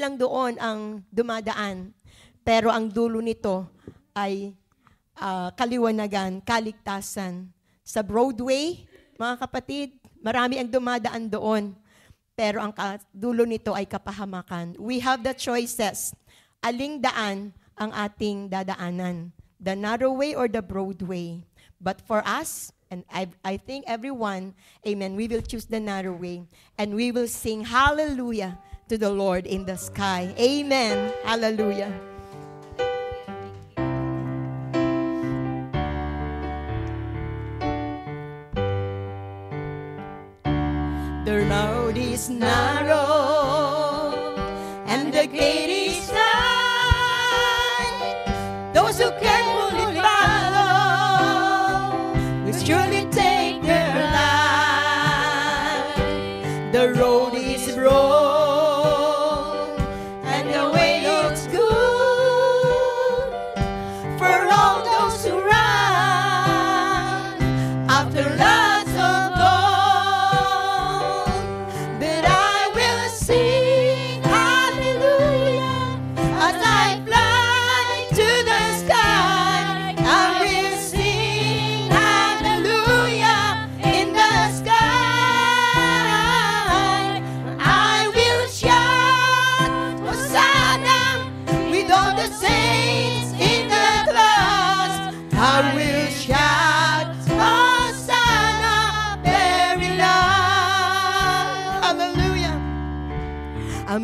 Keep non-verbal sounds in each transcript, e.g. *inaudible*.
lang doon ang dumadaan. Pero ang dulo nito ay uh, kaliwanagan, kaligtasan. Sa Broadway, mga kapatid, marami ang dumadaan doon. Pero ang dulo nito ay kapahamakan. We have the choices. Aling daan ang ating dadaanan? The narrow way or the Broadway? But for us, and I, I think everyone, amen, we will choose the narrow way. And we will sing hallelujah to the Lord in the sky. Amen. Hallelujah. The road is narrow.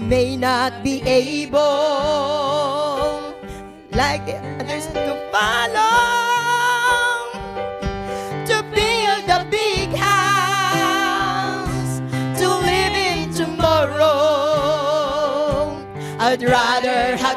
may not be able, like the others, to follow, to build a big house, to live in tomorrow. I'd rather have.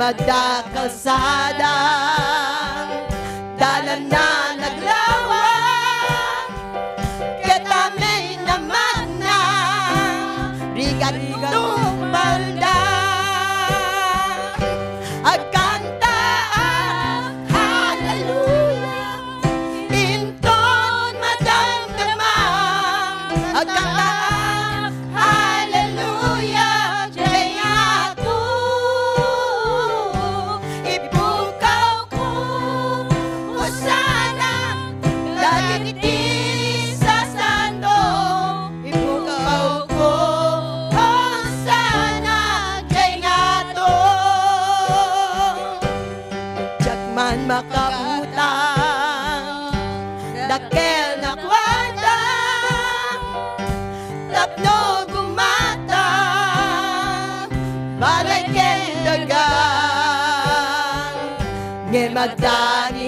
magdakalsada Dala na Ramadan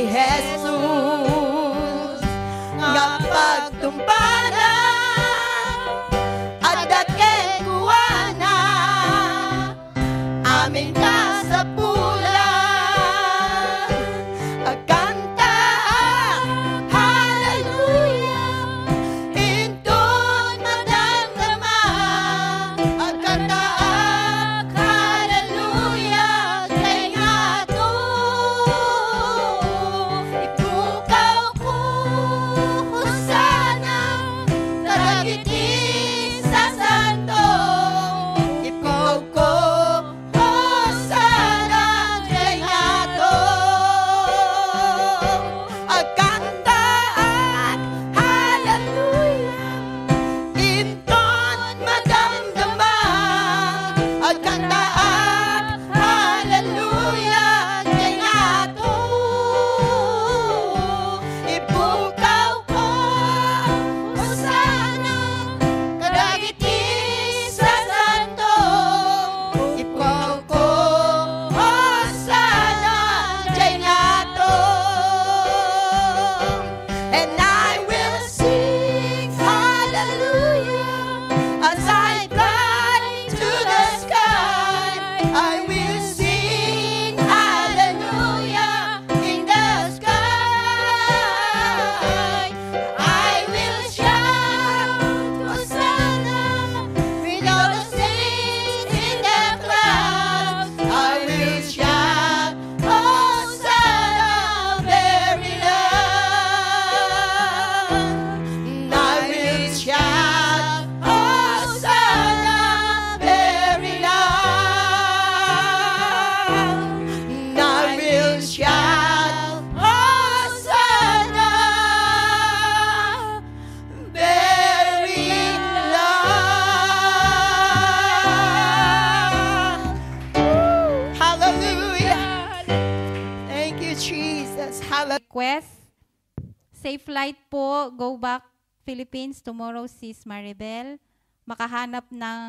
Philippines, tomorrow sis Maribel. Makahanap ng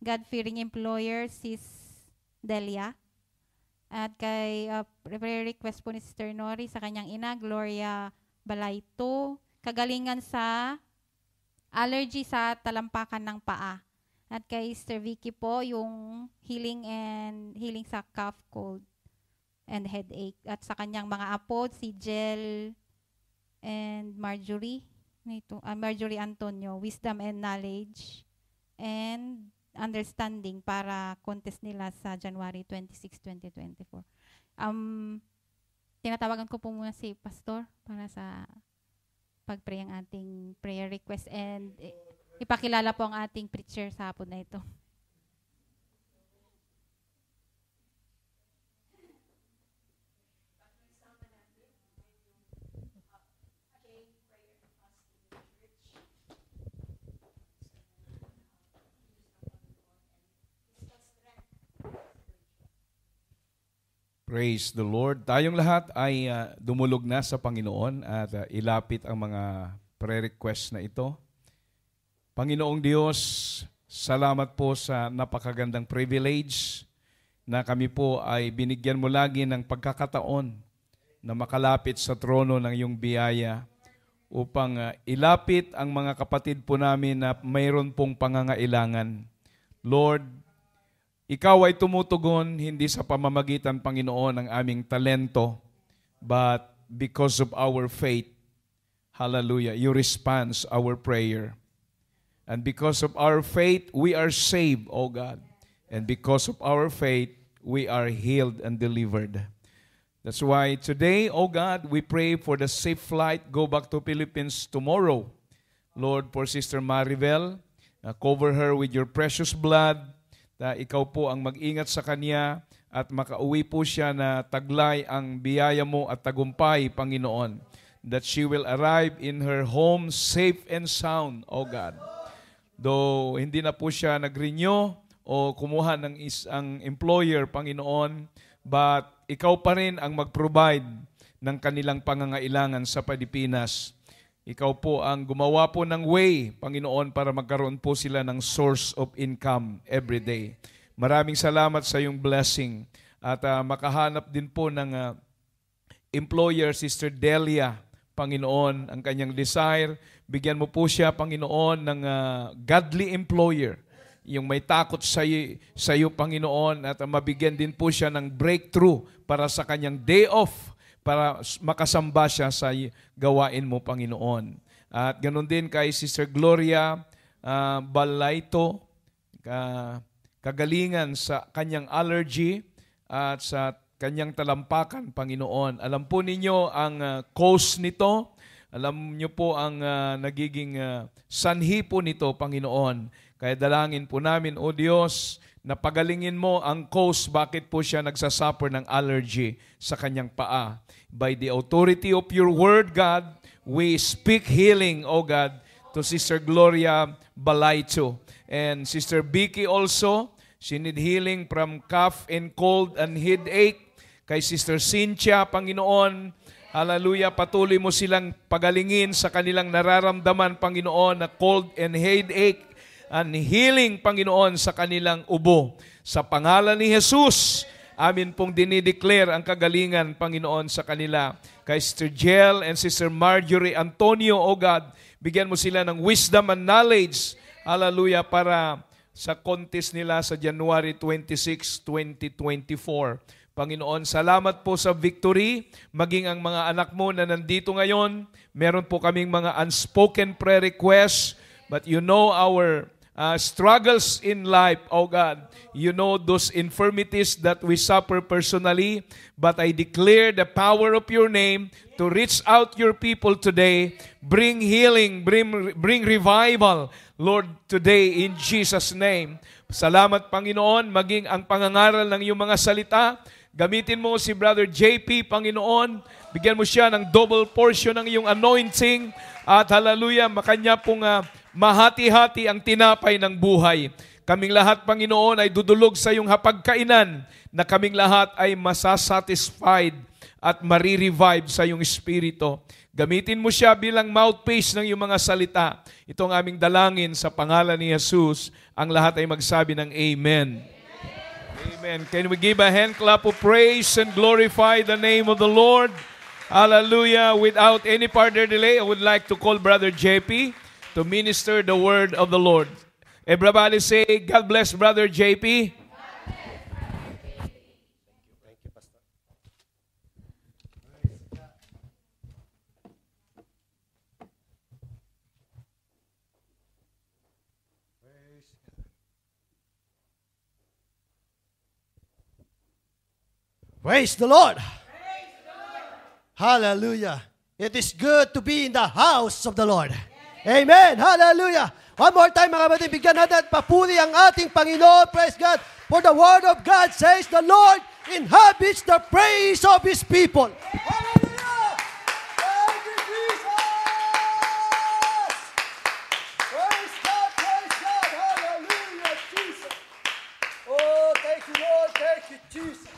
God-fearing employer, sis Delia. At kay uh, request po ni Sister Nori sa kanyang ina, Gloria Balayto. Kagalingan sa allergy sa talampakan ng paa. At kay Sister Vicky po, yung healing and healing sa cough cold and headache. At sa kanyang mga apo, si Jel and Marjorie nito, uh, Marjorie Antonio, wisdom and knowledge and understanding para contest nila sa January 26, 2024. Um, tinatawagan ko po muna si Pastor para sa pagpray ang ating prayer request and eh, ipakilala po ang ating preacher sa hapon na ito. Praise the Lord. Tayong lahat ay uh, dumulog na sa Panginoon at uh, ilapit ang mga prayer request na ito. Panginoong Diyos, salamat po sa napakagandang privilege na kami po ay binigyan mo lagi ng pagkakataon na makalapit sa trono ng iyong biyaya upang uh, ilapit ang mga kapatid po namin na mayroon pong pangangailangan. Lord, ikaw ay tumutugon hindi sa pamamagitan, Panginoon, ng aming talento, but because of our faith, hallelujah, you respond our prayer. And because of our faith, we are saved, O God. And because of our faith, we are healed and delivered. That's why today, O God, we pray for the safe flight, go back to Philippines tomorrow. Lord, for Sister Maribel, uh, cover her with your precious blood na ikaw po ang mag-ingat sa Kanya at makauwi po siya na taglay ang biyaya mo at tagumpay, Panginoon. That she will arrive in her home safe and sound, O God. Though hindi na po siya nag-renew o kumuha ng is ang employer, Panginoon, but ikaw pa rin ang mag-provide ng kanilang pangangailangan sa Pilipinas. Ikaw po ang gumawa po ng way, Panginoon, para magkaroon po sila ng source of income every day. Maraming salamat sa iyong blessing at uh, makahanap din po ng uh, employer, Sister Delia, Panginoon, ang kanyang desire. Bigyan mo po siya, Panginoon, ng uh, godly employer yung may takot sa iyo, sa iyo Panginoon, at mabigyan din po siya ng breakthrough para sa kanyang day off para makasamba siya sa gawain mo, Panginoon. At ganoon din kay Sister Gloria uh, Balaito, uh, kagalingan sa kanyang allergy at sa kanyang talampakan, Panginoon. Alam po ninyo ang uh, cause nito. Alam niyo po ang uh, nagiging uh, sanhi po nito, Panginoon. Kaya dalangin po namin, O Diyos, Napagalingin mo ang coast, bakit po siya nagsasuffer ng allergy sa kanyang paa. By the authority of your word, God, we speak healing, O God, to Sister Gloria Balaito. And Sister Vicky also, she need healing from cough and cold and headache. Kay Sister Cynthia, Panginoon, Hallelujah, patuloy mo silang pagalingin sa kanilang nararamdaman, Panginoon, na cold and headache and healing, Panginoon, sa kanilang ubo. Sa pangalan ni Jesus, amin pong dinideclare ang kagalingan, Panginoon, sa kanila. Kay Sister Jill and Sister Marjorie Antonio, O God, bigyan mo sila ng wisdom and knowledge. Hallelujah, para sa contest nila sa January 26, 2024. Panginoon, salamat po sa victory, maging ang mga anak mo na nandito ngayon. Meron po kaming mga unspoken prayer requests, but you know our uh, struggles in life, oh God. You know those infirmities that we suffer personally, but I declare the power of your name to reach out your people today. Bring healing, bring, bring revival, Lord, today in Jesus' name. Salamat, Panginoon, maging ang pangangaral ng iyong mga salita. Gamitin mo si Brother JP, Panginoon. Bigyan mo siya ng double portion ng iyong anointing. At hallelujah, makanya pong uh, mahati-hati ang tinapay ng buhay. Kaming lahat, Panginoon, ay dudulog sa iyong hapagkainan na kaming lahat ay masasatisfied at marirevive sa iyong espirito. Gamitin mo siya bilang mouthpiece ng iyong mga salita. Ito ang aming dalangin sa pangalan ni Jesus. Ang lahat ay magsabi ng Amen. Amen. Can we give a hand clap of praise and glorify the name of the Lord? Hallelujah. Without any further delay, I would like to call Brother JP. to minister the word of the Lord. Everybody say, God bless Brother JP. Praise the Lord. Praise the Lord. Hallelujah. It is good to be in the house of the Lord. Amen. Hallelujah. One more time, mga kapatid, bigyan natin at papuri ang ating Panginoon. Praise God. For the word of God says, the Lord inhabits the praise of His people. Hallelujah! Thank Jesus! Praise God, Hallelujah, Jesus. Oh, thank you, Lord. Thank you, Jesus.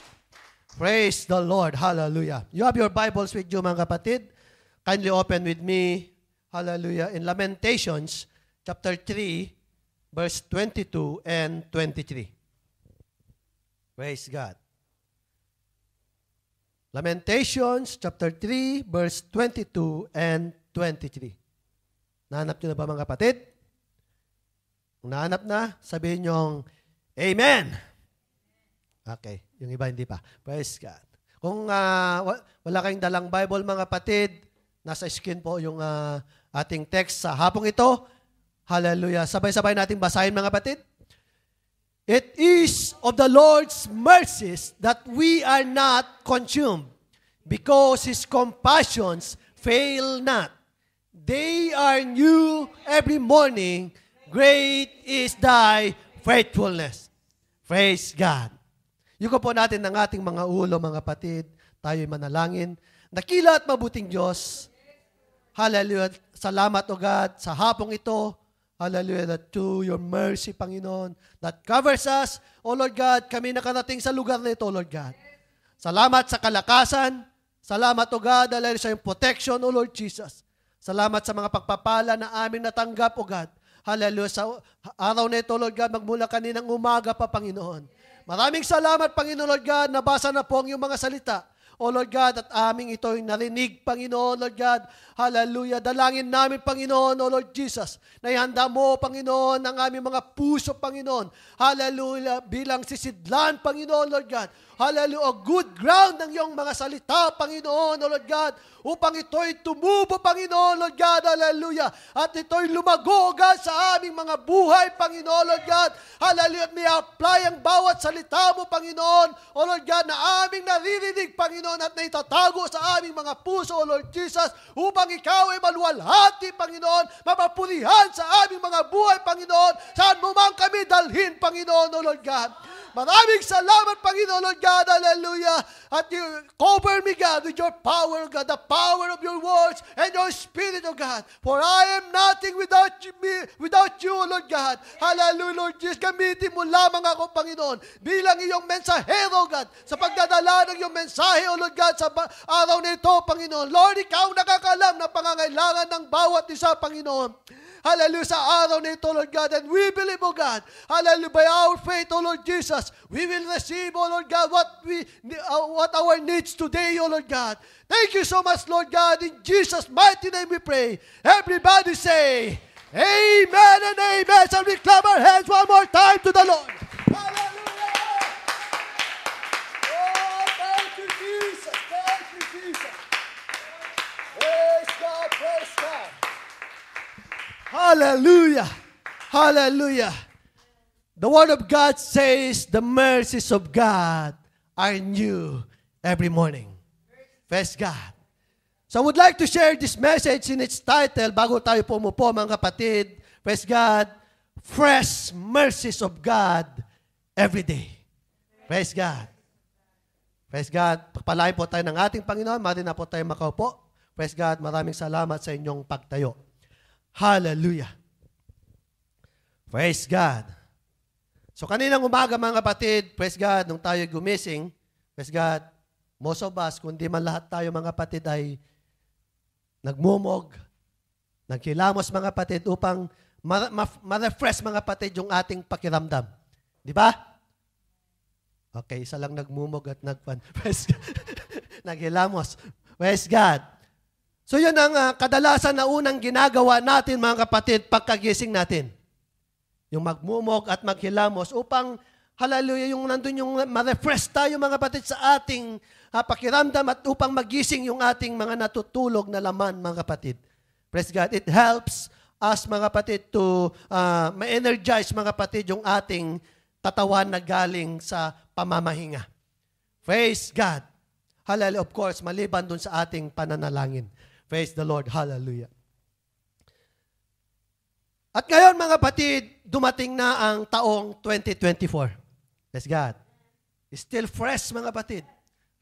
Praise the Lord. Hallelujah. You have your Bibles with you, mga kapatid. Kindly open with me Hallelujah. In Lamentations chapter 3, verse 22 and 23. Praise God. Lamentations chapter 3, verse 22 and 23. Nahanap nyo na ba mga kapatid? Kung nahanap na, sabihin nyo, Amen! Okay, yung iba hindi pa. Praise God. Kung uh, wala kayong dalang Bible mga kapatid, nasa screen po yung uh, ating text sa hapong ito. Hallelujah. Sabay-sabay nating basahin mga kapatid. It is of the Lord's mercies that we are not consumed, because His compassions fail not. They are new every morning. Great is Thy faithfulness. Praise God. Yuko po natin ng ating mga ulo, mga patid. Tayo'y manalangin. Nakila at mabuting Diyos. Hallelujah. Salamat, O God, sa hapong ito. Hallelujah, that to your mercy, Panginoon, that covers us. O Lord God, kami nakarating sa lugar na ito, Lord God. Salamat sa kalakasan. Salamat, O God, dahil sa iyong protection, O Lord Jesus. Salamat sa mga pagpapala na amin natanggap, O God. Hallelujah. Sa araw na ito, Lord God, magmula kaninang umaga pa, Panginoon. Maraming salamat, Panginoon, Lord God, nabasa na po ang iyong mga salita. O Lord God, at aming ito'y narinig, Panginoon, Lord God. Hallelujah. Dalangin namin, Panginoon, O Lord Jesus, na ihanda mo, Panginoon, ang aming mga puso, Panginoon. Hallelujah. Bilang sisidlan, Panginoon, Lord God Hallelujah, a good ground ng iyong mga salita, Panginoon, O Lord God, upang ito'y tumubo, Panginoon, Lord God, hallelujah, at ito'y lumago, God, sa aming mga buhay, Panginoon, Lord God, hallelujah, at may apply ang bawat salita mo, Panginoon, O Lord God, na aming naririnig, Panginoon, at naitatago sa aming mga puso, O Lord Jesus, upang ikaw ay maluwalhati, Panginoon, mapapurihan sa aming mga buhay, Panginoon, saan mo man kami dalhin, Panginoon, O Lord God. Maraming salamat, Panginoon God. Hallelujah. At you cover me, God, with your power, God, the power of your words and your spirit, O God. For I am nothing without you, me, without you, Lord God. Hallelujah, Lord Jesus. Gamitin mo lamang ako, Panginoon, bilang iyong mensahero, God, sa pagdadala ng iyong mensahe, O Lord God, sa araw na ito, Panginoon. Lord, ikaw nakakalam na pangangailangan ng bawat isa, Panginoon. Hallelujah, sa araw na ito, Lord God. And we believe, O God, hallelujah, by our faith, O Lord Jesus, we will receive, O Lord God, what we, uh, what our needs today, O Lord God. Thank you so much, Lord God. In Jesus' mighty name we pray. Everybody say, Amen and amen. Shall we clap our hands one more time to the Lord? Hallelujah! Oh, thank you, Jesus. Thank you, Jesus. Praise God. Praise Hallelujah. Hallelujah. The Word of God says the mercies of God are new every morning. Praise God. So I would like to share this message in its title bago tayo pumupo mga kapatid. Praise God. Fresh mercies of God every day. Praise God. Praise God. Pagpalain po tayo ng ating Panginoon. Mari na po tayo makaupo. Praise God. Maraming salamat sa inyong pagtayo. Hallelujah. Praise God. So kaninang umaga mga kapatid, praise God, nung tayo gumising, praise God, most of us, kundi man lahat tayo mga kapatid ay nagmumog, nagkilamos mga kapatid upang ma-refresh ma- ma- mga kapatid yung ating pakiramdam. Di ba? Okay, isa lang nagmumog at nag- *laughs* Praise God. Naghilamos. Praise God. So yun ang uh, kadalasan na unang ginagawa natin mga kapatid pagkagising natin. Yung magmumok at maghilamos upang hallelujah yung nandun yung ma-refresh tayo mga kapatid sa ating uh, pakiramdam at upang magising yung ating mga natutulog na laman mga kapatid. Praise God. It helps us mga kapatid to uh, ma-energize mga kapatid yung ating katawan na galing sa pamamahinga. Praise God. Hallelujah. Of course, maliban dun sa ating pananalangin. Praise the Lord. Hallelujah. At ngayon mga kapatid, dumating na ang taong 2024. Praise God. Still fresh mga kapatid.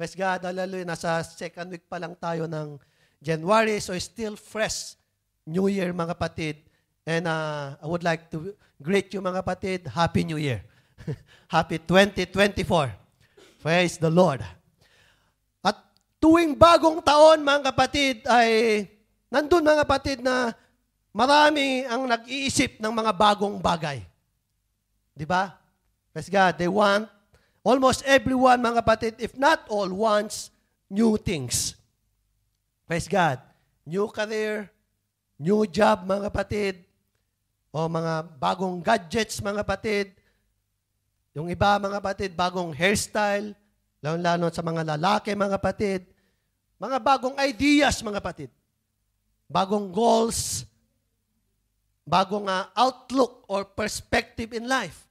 Praise God. Hallelujah. Nasa second week pa lang tayo ng January. So still fresh. New Year mga kapatid. And uh, I would like to greet you mga kapatid. Happy New Year. *laughs* Happy 2024. Praise the Lord tuwing bagong taon, mga kapatid, ay nandun, mga kapatid, na marami ang nag-iisip ng mga bagong bagay. Di ba? Praise God, they want, almost everyone, mga kapatid, if not all, wants new things. Praise God. New career, new job, mga kapatid, o mga bagong gadgets, mga kapatid, yung iba, mga kapatid, bagong hairstyle, lalo-lalo sa mga lalaki, mga kapatid, mga bagong ideas, mga patid. Bagong goals, bagong uh, outlook or perspective in life.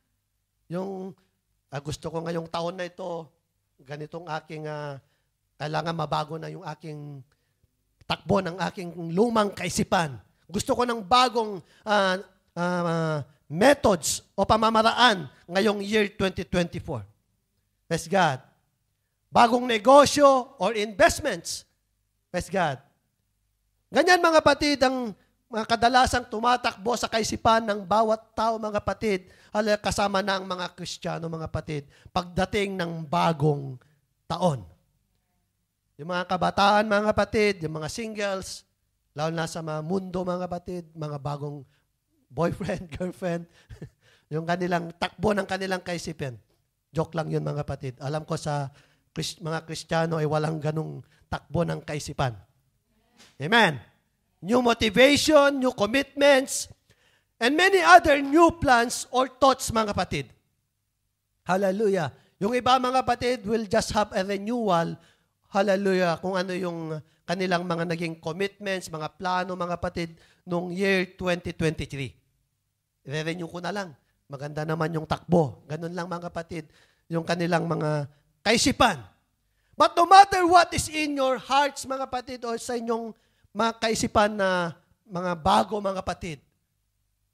Yung uh, gusto ko ngayong taon na ito, ganitong aking, uh, kailangan mabago na yung aking takbo ng aking lumang kaisipan. Gusto ko ng bagong uh, uh, methods o pamamaraan ngayong year 2024. Bless God bagong negosyo, or investments. Praise God. Ganyan mga patid ang mga kadalasang tumatakbo sa kaisipan ng bawat tao mga patid, kasama na ang mga Kristiyano mga patid, pagdating ng bagong taon. Yung mga kabataan mga patid, yung mga singles, lalo na sa mga mundo mga patid, mga bagong boyfriend, *laughs* girlfriend, *laughs* yung kanilang takbo ng kanilang kaisipan. Joke lang yun mga patid. Alam ko sa mga Kristiyano ay walang ganong takbo ng kaisipan. Amen. New motivation, new commitments, and many other new plans or thoughts, mga kapatid. Hallelujah. Yung iba, mga kapatid, will just have a renewal. Hallelujah. Kung ano yung kanilang mga naging commitments, mga plano, mga kapatid, nung year 2023. I-renew ko na lang. Maganda naman yung takbo. Ganun lang, mga kapatid, yung kanilang mga kaisipan. But no matter what is in your hearts, mga kapatid, o sa inyong mga kaisipan na mga bago, mga kapatid,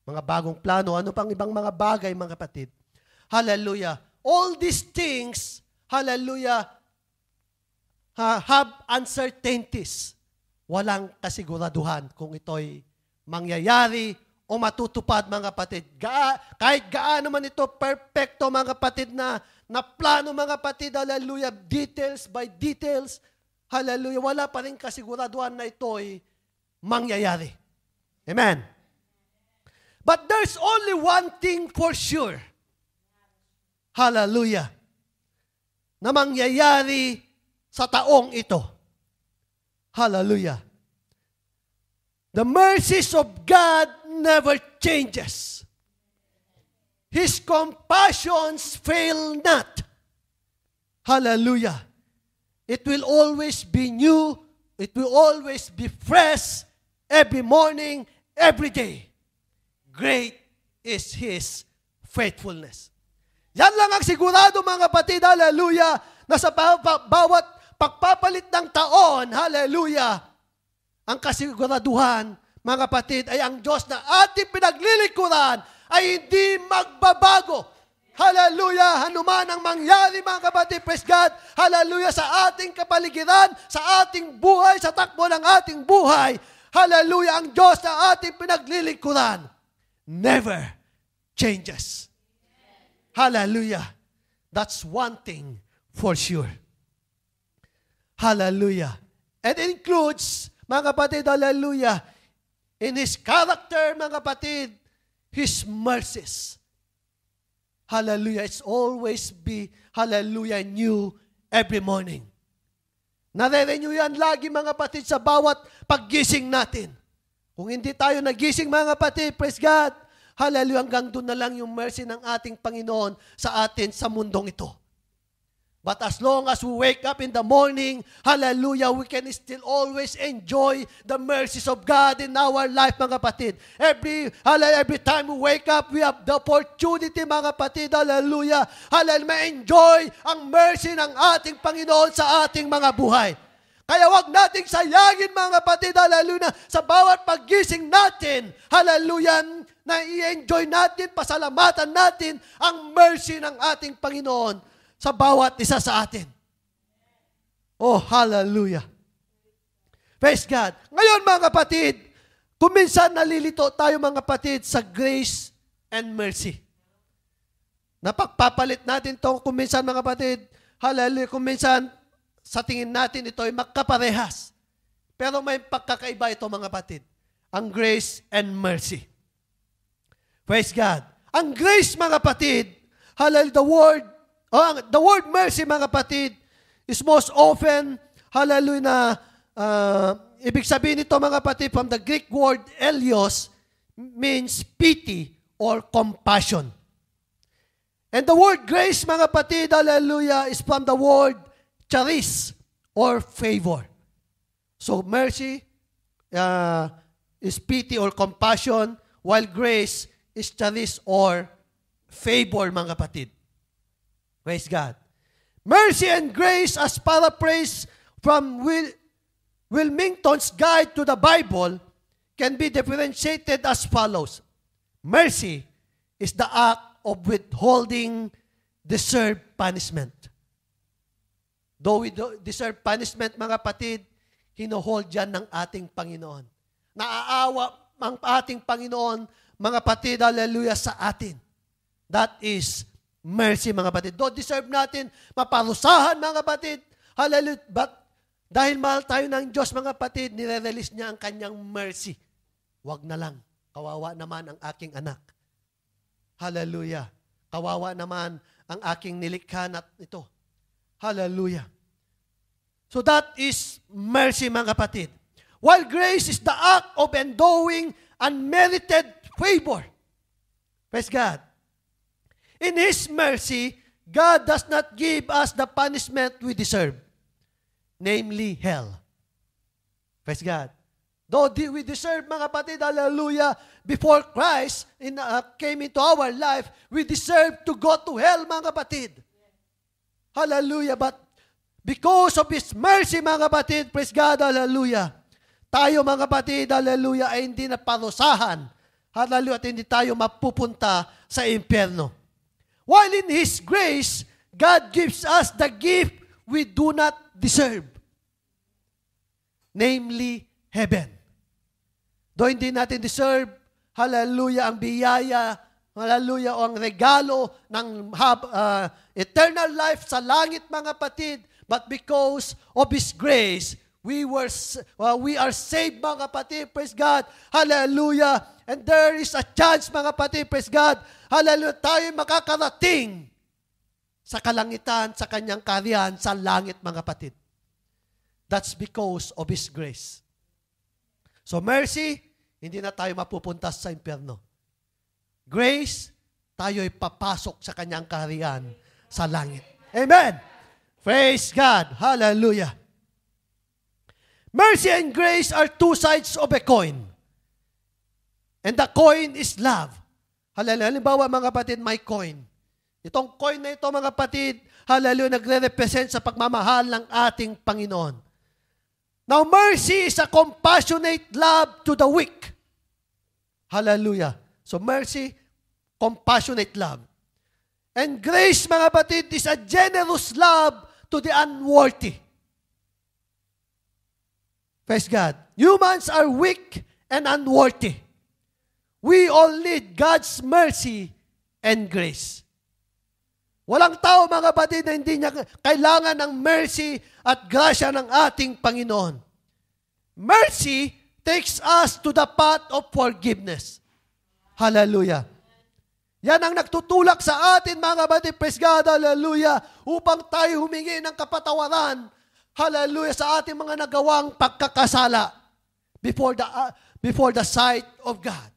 mga bagong plano, ano pang ibang mga bagay, mga kapatid. Hallelujah. All these things, hallelujah, have uncertainties. Walang kasiguraduhan kung ito'y mangyayari o matutupad mga kapatid. Ga, kahit gaano man ito perfecto mga kapatid na, na plano mga kapatid, hallelujah, details by details, hallelujah, wala pa rin kasiguraduhan na ito'y mangyayari. Amen. But there's only one thing for sure. Hallelujah. Na mangyayari sa taong ito. Hallelujah. The mercies of God never changes. His compassions fail not. Hallelujah. It will always be new. It will always be fresh every morning, every day. Great is His faithfulness. Yan lang ang sigurado mga kapatid, hallelujah, na sa bawat pagpapalit ng taon, hallelujah, ang kasiguraduhan mga kapatid, ay ang Diyos na ating pinaglilingkuran ay hindi magbabago. Hallelujah! Hanuman ang mangyari mga kapatid, praise God! Hallelujah sa ating kapaligiran, sa ating buhay, sa takbo ng ating buhay. Hallelujah! Ang Diyos na ating pinaglilingkuran never changes. Hallelujah! That's one thing for sure. Hallelujah! And includes, mga kapatid, hallelujah, in His character, mga kapatid, His mercies. Hallelujah. It's always be, hallelujah, new every morning. Nare-renew yan lagi mga kapatid sa bawat paggising natin. Kung hindi tayo nagising mga kapatid, praise God, hallelujah, hanggang doon na lang yung mercy ng ating Panginoon sa atin sa mundong ito. But as long as we wake up in the morning, hallelujah, we can still always enjoy the mercies of God in our life, mga kapatid. Every, hallelujah, every time we wake up, we have the opportunity, mga patid, hallelujah, hallelujah, may enjoy ang mercy ng ating Panginoon sa ating mga buhay. Kaya wag nating sayangin mga kapatid, hallelujah, sa bawat paggising natin, hallelujah, na i-enjoy natin, pasalamatan natin ang mercy ng ating Panginoon sa bawat isa sa atin. Oh, hallelujah. Praise God. Ngayon mga kapatid, kung minsan nalilito tayo mga kapatid sa grace and mercy. Napagpapalit natin to kung minsan mga kapatid, hallelujah, kung minsan sa tingin natin ito ay magkaparehas. Pero may pagkakaiba ito mga kapatid. Ang grace and mercy. Praise God. Ang grace mga kapatid, hallelujah, the word Oh, the word mercy, mga kapatid, is most often, hallelujah, na, uh, ibig sabihin nito, mga kapatid, from the Greek word elios, means pity or compassion. And the word grace, mga kapatid, hallelujah, is from the word charis or favor. So mercy uh, is pity or compassion, while grace is charis or favor, mga kapatid. Praise God. Mercy and Grace as paraphrase from Will, Wilmington's Guide to the Bible can be differentiated as follows. Mercy is the act of withholding deserved punishment. Though we deserve punishment, mga kapatid, hinuhold yan ng ating Panginoon. Naaawa ang ating Panginoon, mga kapatid, hallelujah, sa atin. That is mercy, mga kapatid. Don't deserve natin maparusahan, mga kapatid. Hallelujah. But dahil mahal tayo ng Diyos, mga kapatid, nire-release niya ang kanyang mercy. Huwag na lang. Kawawa naman ang aking anak. Hallelujah. Kawawa naman ang aking nilikha na ito. Hallelujah. So that is mercy, mga kapatid. While grace is the act of endowing unmerited favor. Praise God. In His mercy, God does not give us the punishment we deserve, namely hell. Praise God. Though we deserve, mga kapatid, hallelujah, before Christ in, uh, came into our life, we deserve to go to hell, mga kapatid. Hallelujah. But because of His mercy, mga kapatid, praise God, hallelujah, tayo, mga kapatid, hallelujah, ay hindi na parusahan. Hallelujah, at hindi tayo mapupunta sa impyerno. While in His grace, God gives us the gift we do not deserve. Namely, heaven. Do hindi natin deserve, hallelujah, ang biyaya, hallelujah, o ang regalo ng uh, eternal life sa langit, mga patid, but because of His grace, We were well, we are saved mga kapatid. Praise God. Hallelujah. And there is a chance mga kapatid. Praise God. Hallelujah. Tayo makakarating sa kalangitan, sa kanyang kariyan, sa langit mga kapatid. That's because of His grace. So mercy, hindi na tayo mapupunta sa impyerno. Grace, tayo ay papasok sa kanyang kaharian sa langit. Amen! Praise God! Hallelujah! Mercy and grace are two sides of a coin. And the coin is love. Halimbawa, mga kapatid, my coin. Itong coin na ito, mga kapatid, hallelujah, nagre-represent sa pagmamahal ng ating Panginoon. Now, mercy is a compassionate love to the weak. Hallelujah. So, mercy, compassionate love. And grace, mga kapatid is a generous love to the unworthy. Praise God. Humans are weak and unworthy. We all need God's mercy and grace. Walang tao, mga kapatid, na hindi niya kailangan ng mercy at grasya ng ating Panginoon. Mercy takes us to the path of forgiveness. Hallelujah. Yan ang nagtutulak sa atin, mga kapatid. Praise God, hallelujah. Upang tayo humingi ng kapatawaran hallelujah, sa ating mga nagawang pagkakasala before the, uh, before the sight of God.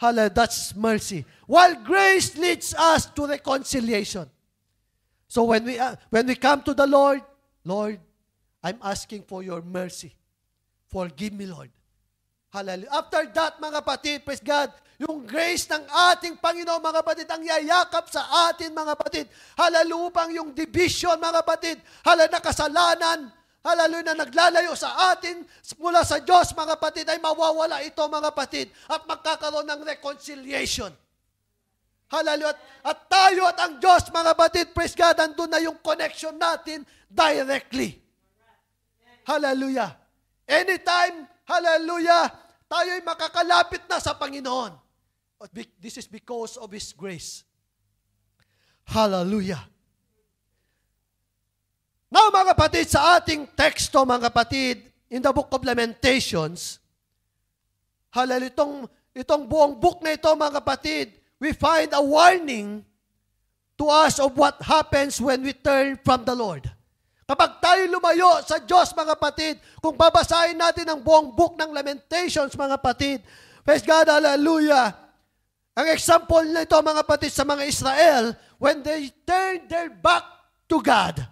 Hallelujah, that's mercy. While grace leads us to reconciliation. So when we, uh, when we come to the Lord, Lord, I'm asking for your mercy. Forgive me, Lord. Hallelujah. After that, mga kapatid, praise God, yung grace ng ating Panginoon, mga kapatid, ang yayakap sa atin, mga kapatid. Halalupang yung division, mga kapatid. Hala na kasalanan. Halaluya na naglalayo sa atin mula sa Diyos, mga kapatid, ay mawawala ito, mga kapatid, at magkakaroon ng reconciliation. Hallelujah. At, at tayo at ang Diyos, mga kapatid, praise God, andun na yung connection natin directly. Hallelujah. Anytime, hallelujah, ay makakalapit na sa Panginoon. This is because of His grace. Hallelujah. Now mga kapatid, sa ating teksto mga kapatid, in the book of Lamentations, halal itong, itong buong book na ito mga kapatid, we find a warning to us of what happens when we turn from the Lord. Kapag tayo lumayo sa Diyos, mga kapatid, kung babasahin natin ang buong book ng Lamentations, mga kapatid, praise God, hallelujah, ang example na ito, mga kapatid, sa mga Israel, when they turned their back to God,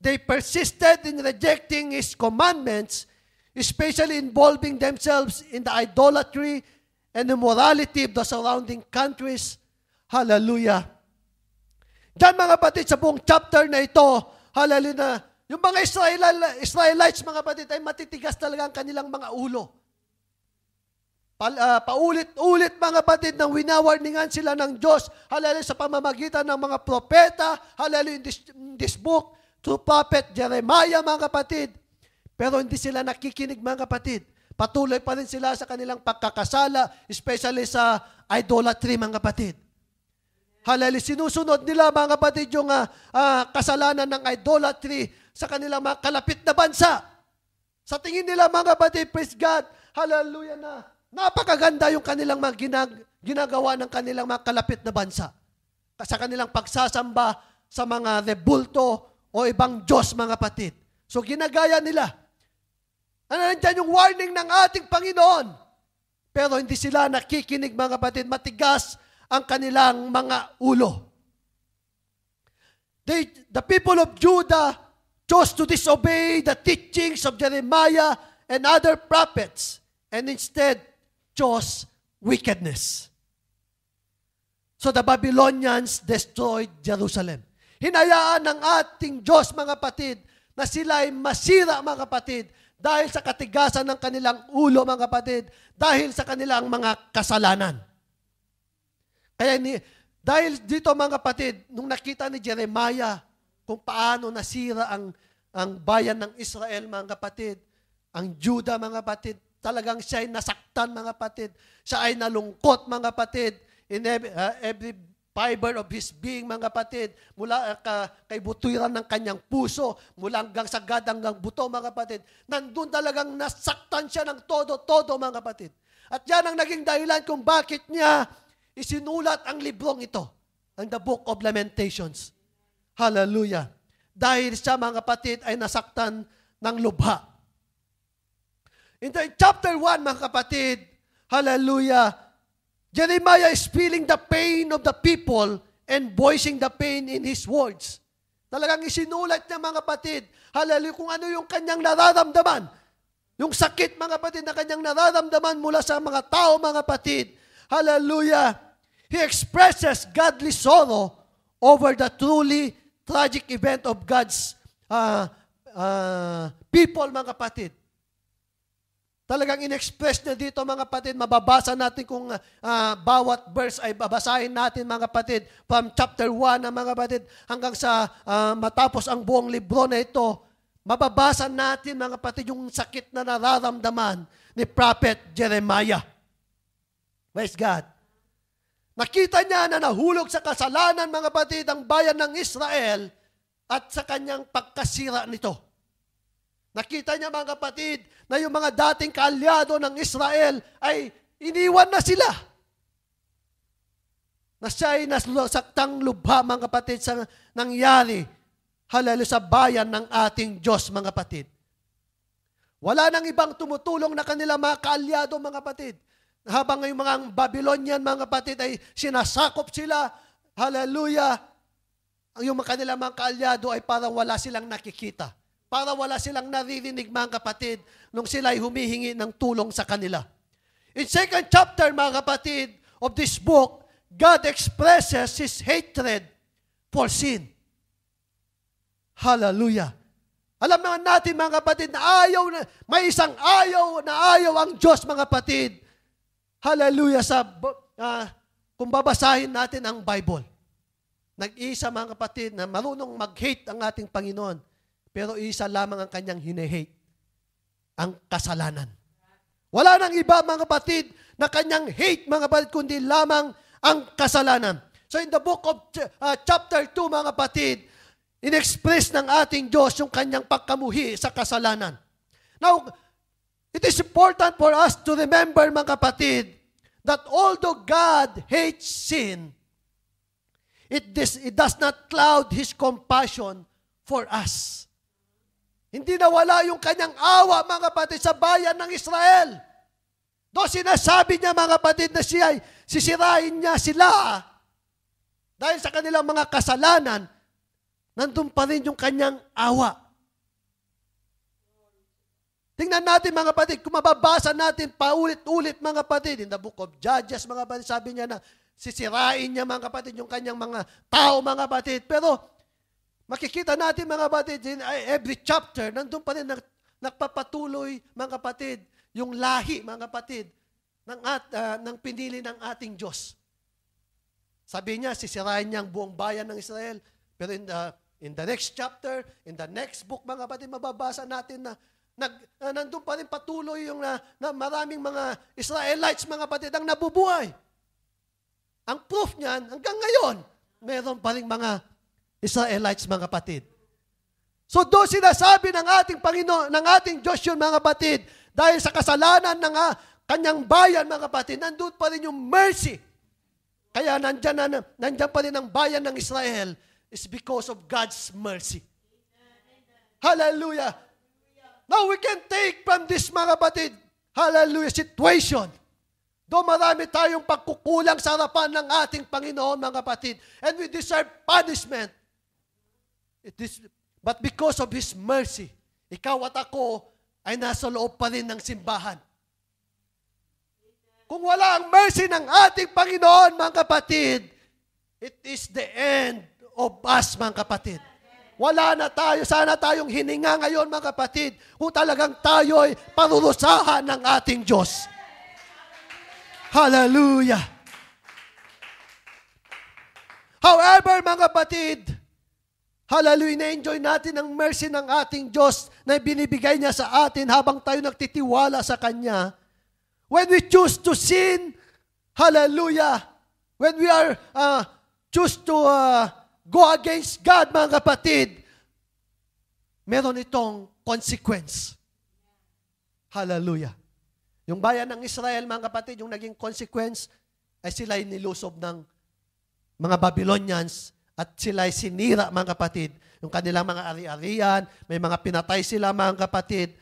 they persisted in rejecting His commandments, especially involving themselves in the idolatry and immorality of the surrounding countries. Hallelujah. Diyan mga kapatid, sa buong chapter na ito, Halalina. Yung mga Israel, Israelites, mga batid, ay matitigas talaga ang kanilang mga ulo. Pa, uh, ah, paulit-ulit, mga batid, nang winawarningan sila ng Diyos, hallelujah, sa pamamagitan ng mga propeta, halalina in this, in this book, to prophet Jeremiah, mga kapatid. Pero hindi sila nakikinig, mga kapatid. Patuloy pa rin sila sa kanilang pagkakasala, especially sa idolatry, mga kapatid. Halali, sinusunod nila mga kapatid yung uh, uh, kasalanan ng idolatry sa kanilang mga kalapit na bansa. Sa tingin nila mga kapatid, praise God, hallelujah na. Napakaganda yung kanilang mga ginag- ginagawa ng kanilang mga kalapit na bansa. Sa kanilang pagsasamba sa mga rebulto o ibang Diyos mga kapatid. So ginagaya nila. Ano nandyan yung warning ng ating Panginoon? Pero hindi sila nakikinig mga kapatid. Matigas ang kanilang mga ulo. They, the people of Judah chose to disobey the teachings of Jeremiah and other prophets and instead chose wickedness. So the Babylonians destroyed Jerusalem. Hinayaan ng ating Diyos, mga kapatid, na sila ay masira, mga kapatid, dahil sa katigasan ng kanilang ulo, mga kapatid, dahil sa kanilang mga kasalanan. Kaya ni, dahil dito mga kapatid, nung nakita ni Jeremiah kung paano nasira ang, ang bayan ng Israel mga kapatid, ang Juda mga kapatid, talagang siya ay nasaktan mga kapatid, siya ay nalungkot mga kapatid, in every, uh, every fiber of his being, mga kapatid, mula uh, ka, kay buturan ng kanyang puso, mula hanggang sa sagad hanggang buto, mga kapatid. Nandun talagang nasaktan siya ng todo-todo, mga kapatid. At yan ang naging dahilan kung bakit niya Isinulat ang librong ito, ang The Book of Lamentations. Hallelujah. Dahil siya, mga kapatid, ay nasaktan ng lubha. In the, chapter 1, mga kapatid, hallelujah, Jeremiah is feeling the pain of the people and voicing the pain in his words. Talagang isinulat niya, mga kapatid, hallelujah, kung ano yung kanyang nararamdaman. Yung sakit, mga kapatid, na kanyang nararamdaman mula sa mga tao, mga kapatid, Hallelujah! He expresses godly sorrow over the truly tragic event of God's uh, uh, people, mga kapatid. Talagang inexpress niya dito mga kapatid. Mababasa natin kung uh, uh bawat verse ay babasahin natin mga kapatid from chapter 1 mga kapatid hanggang sa uh, matapos ang buong libro na ito. Mababasa natin mga kapatid yung sakit na nararamdaman ni Prophet Jeremiah. Praise God. Nakita niya na nahulog sa kasalanan mga batid ang bayan ng Israel at sa kanyang pagkasira nito. Nakita niya mga kapatid na yung mga dating kaalyado ng Israel ay iniwan na sila. Na siya ay nasaktang lubha mga kapatid sa nangyari halalo sa bayan ng ating Diyos mga kapatid. Wala nang ibang tumutulong na kanila mga kaalyado mga kapatid. Habang yung mga Babylonian, mga kapatid, ay sinasakop sila, hallelujah, yung mga kanilang mga kaalyado ay parang wala silang nakikita. Para wala silang naririnig, mga kapatid, nung sila ay humihingi ng tulong sa kanila. In second chapter, mga kapatid, of this book, God expresses His hatred for sin. Hallelujah. Alam naman natin mga kapatid na ayaw na, may isang ayaw na ayaw ang Diyos mga kapatid hallelujah sa, uh, kung babasahin natin ang Bible. nag iisa mga kapatid na marunong mag-hate ang ating Panginoon, pero isa lamang ang kanyang hinihate, ang kasalanan. Wala nang iba mga kapatid na kanyang hate mga kapatid, kundi lamang ang kasalanan. So in the book of uh, chapter 2 mga kapatid, inexpress ng ating Diyos yung kanyang pagkamuhi sa kasalanan. Now, It is important for us to remember, mga kapatid, that although God hates sin, it, dis, it does not cloud His compassion for us. Hindi nawala yung kanyang awa, mga kapatid, sa bayan ng Israel. Doon sinasabi niya, mga kapatid, na siya, sisirain niya sila dahil sa kanilang mga kasalanan, nandun pa rin yung kanyang awa. Tingnan natin mga kapatid, kung mababasa natin paulit-ulit mga kapatid, in the book of Judges mga kapatid, sabi niya na sisirain niya mga kapatid yung kanyang mga tao mga kapatid. Pero makikita natin mga kapatid, in eh, every chapter, nandun pa rin nagpapatuloy mga kapatid, yung lahi mga kapatid, ng, at, uh, ng pinili ng ating Diyos. Sabi niya, sisirain niya ang buong bayan ng Israel. Pero in the, in the next chapter, in the next book, mga kapatid, mababasa natin na Nag, uh, nandun pa rin patuloy yung na, na maraming mga Israelites, mga batid, ang nabubuhay. Ang proof niyan, hanggang ngayon, meron pa rin mga Israelites, mga kapatid. So doon sinasabi ng ating Panginoon, ng ating Diyos yun, mga kapatid, dahil sa kasalanan ng uh, kanyang bayan, mga kapatid, nandun pa rin yung mercy. Kaya nandyan, na, nandyan pa rin ang bayan ng Israel is because of God's mercy. Hallelujah! Now we can take from this mga batid, hallelujah, situation. Do marami tayong pagkukulang sa harapan ng ating Panginoon, mga kapatid. And we deserve punishment. It is, but because of His mercy, ikaw at ako ay nasa loob pa rin ng simbahan. Kung wala ang mercy ng ating Panginoon, mga kapatid, it is the end of us, mga kapatid. Wala na tayo, sana tayong hininga ngayon mga kapatid kung talagang tayo'y parurusahan ng ating Diyos. Hallelujah! However, mga kapatid, hallelujah, na-enjoy natin ang mercy ng ating Diyos na binibigay niya sa atin habang tayo nagtitiwala sa Kanya. When we choose to sin, hallelujah, when we are uh, choose to uh, go against God, mga kapatid, meron itong consequence. Hallelujah. Yung bayan ng Israel, mga kapatid, yung naging consequence ay sila sila'y nilusob ng mga Babylonians at sila'y sinira, mga kapatid. Yung kanilang mga ari-arian, may mga pinatay sila, mga kapatid.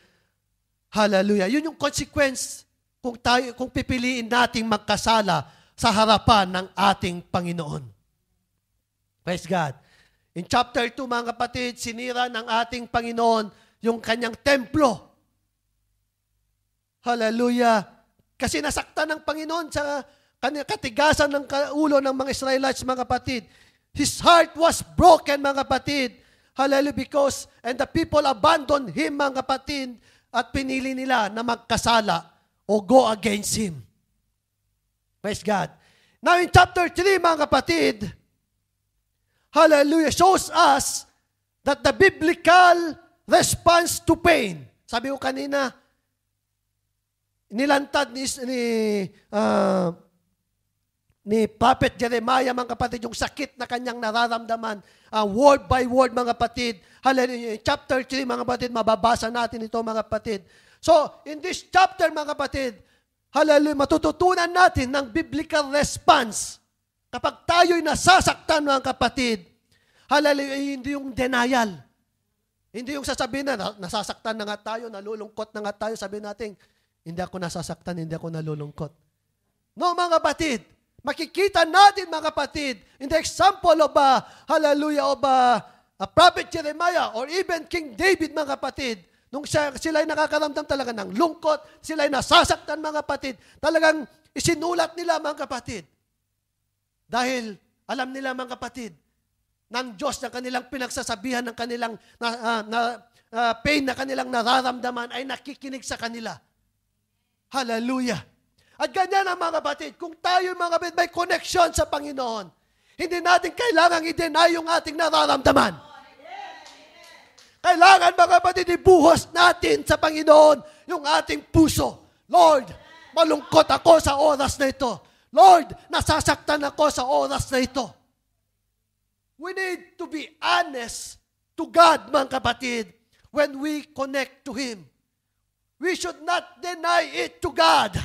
Hallelujah. Yun yung consequence kung, tayo, kung pipiliin nating magkasala sa harapan ng ating Panginoon. Praise God. In chapter 2, mga kapatid, sinira ng ating Panginoon yung kanyang templo. Hallelujah. Kasi nasaktan ng Panginoon sa katigasan ng ulo ng mga Israelites, mga kapatid. His heart was broken, mga kapatid. Hallelujah, because, and the people abandoned him, mga kapatid, at pinili nila na magkasala o go against him. Praise God. Now in chapter 3, mga kapatid, hallelujah, shows us that the biblical response to pain. Sabi ko kanina, nilantad ni, ni, uh, ni Prophet Jeremiah, mga kapatid, yung sakit na kanyang nararamdaman, uh, word by word, mga kapatid. Hallelujah. Chapter 3, mga kapatid, mababasa natin ito, mga kapatid. So, in this chapter, mga kapatid, hallelujah, matututunan natin ng biblical response Kapag tayo'y nasasaktan ng kapatid, halali ay eh, hindi yung denial. Hindi yung sasabihin na nasasaktan na nga tayo, nalulungkot na nga tayo, sabi natin, hindi ako nasasaktan, hindi ako nalulungkot. No, mga kapatid, makikita natin, mga kapatid, in the example of, uh, hallelujah, of uh, uh, Prophet Jeremiah or even King David, mga kapatid, nung siya, sila'y nakakaramdam talaga ng lungkot, sila'y nasasaktan, mga kapatid, talagang isinulat nila, mga kapatid. Dahil alam nila mga kapatid, ng Diyos na kanilang pinagsasabihan ng kanilang na, uh, na, uh, pain na kanilang nararamdaman ay nakikinig sa kanila. Hallelujah! At ganyan ang mga kapatid, kung tayo mga kapatid may connection sa Panginoon, hindi natin kailangang i-deny yung ating nararamdaman. Kailangan mga kapatid, ibuhos natin sa Panginoon yung ating puso. Lord, malungkot ako sa oras na ito. Lord, nasasaktan ako sa oras na ito. We need to be honest to God, mga kapatid, when we connect to Him. We should not deny it to God.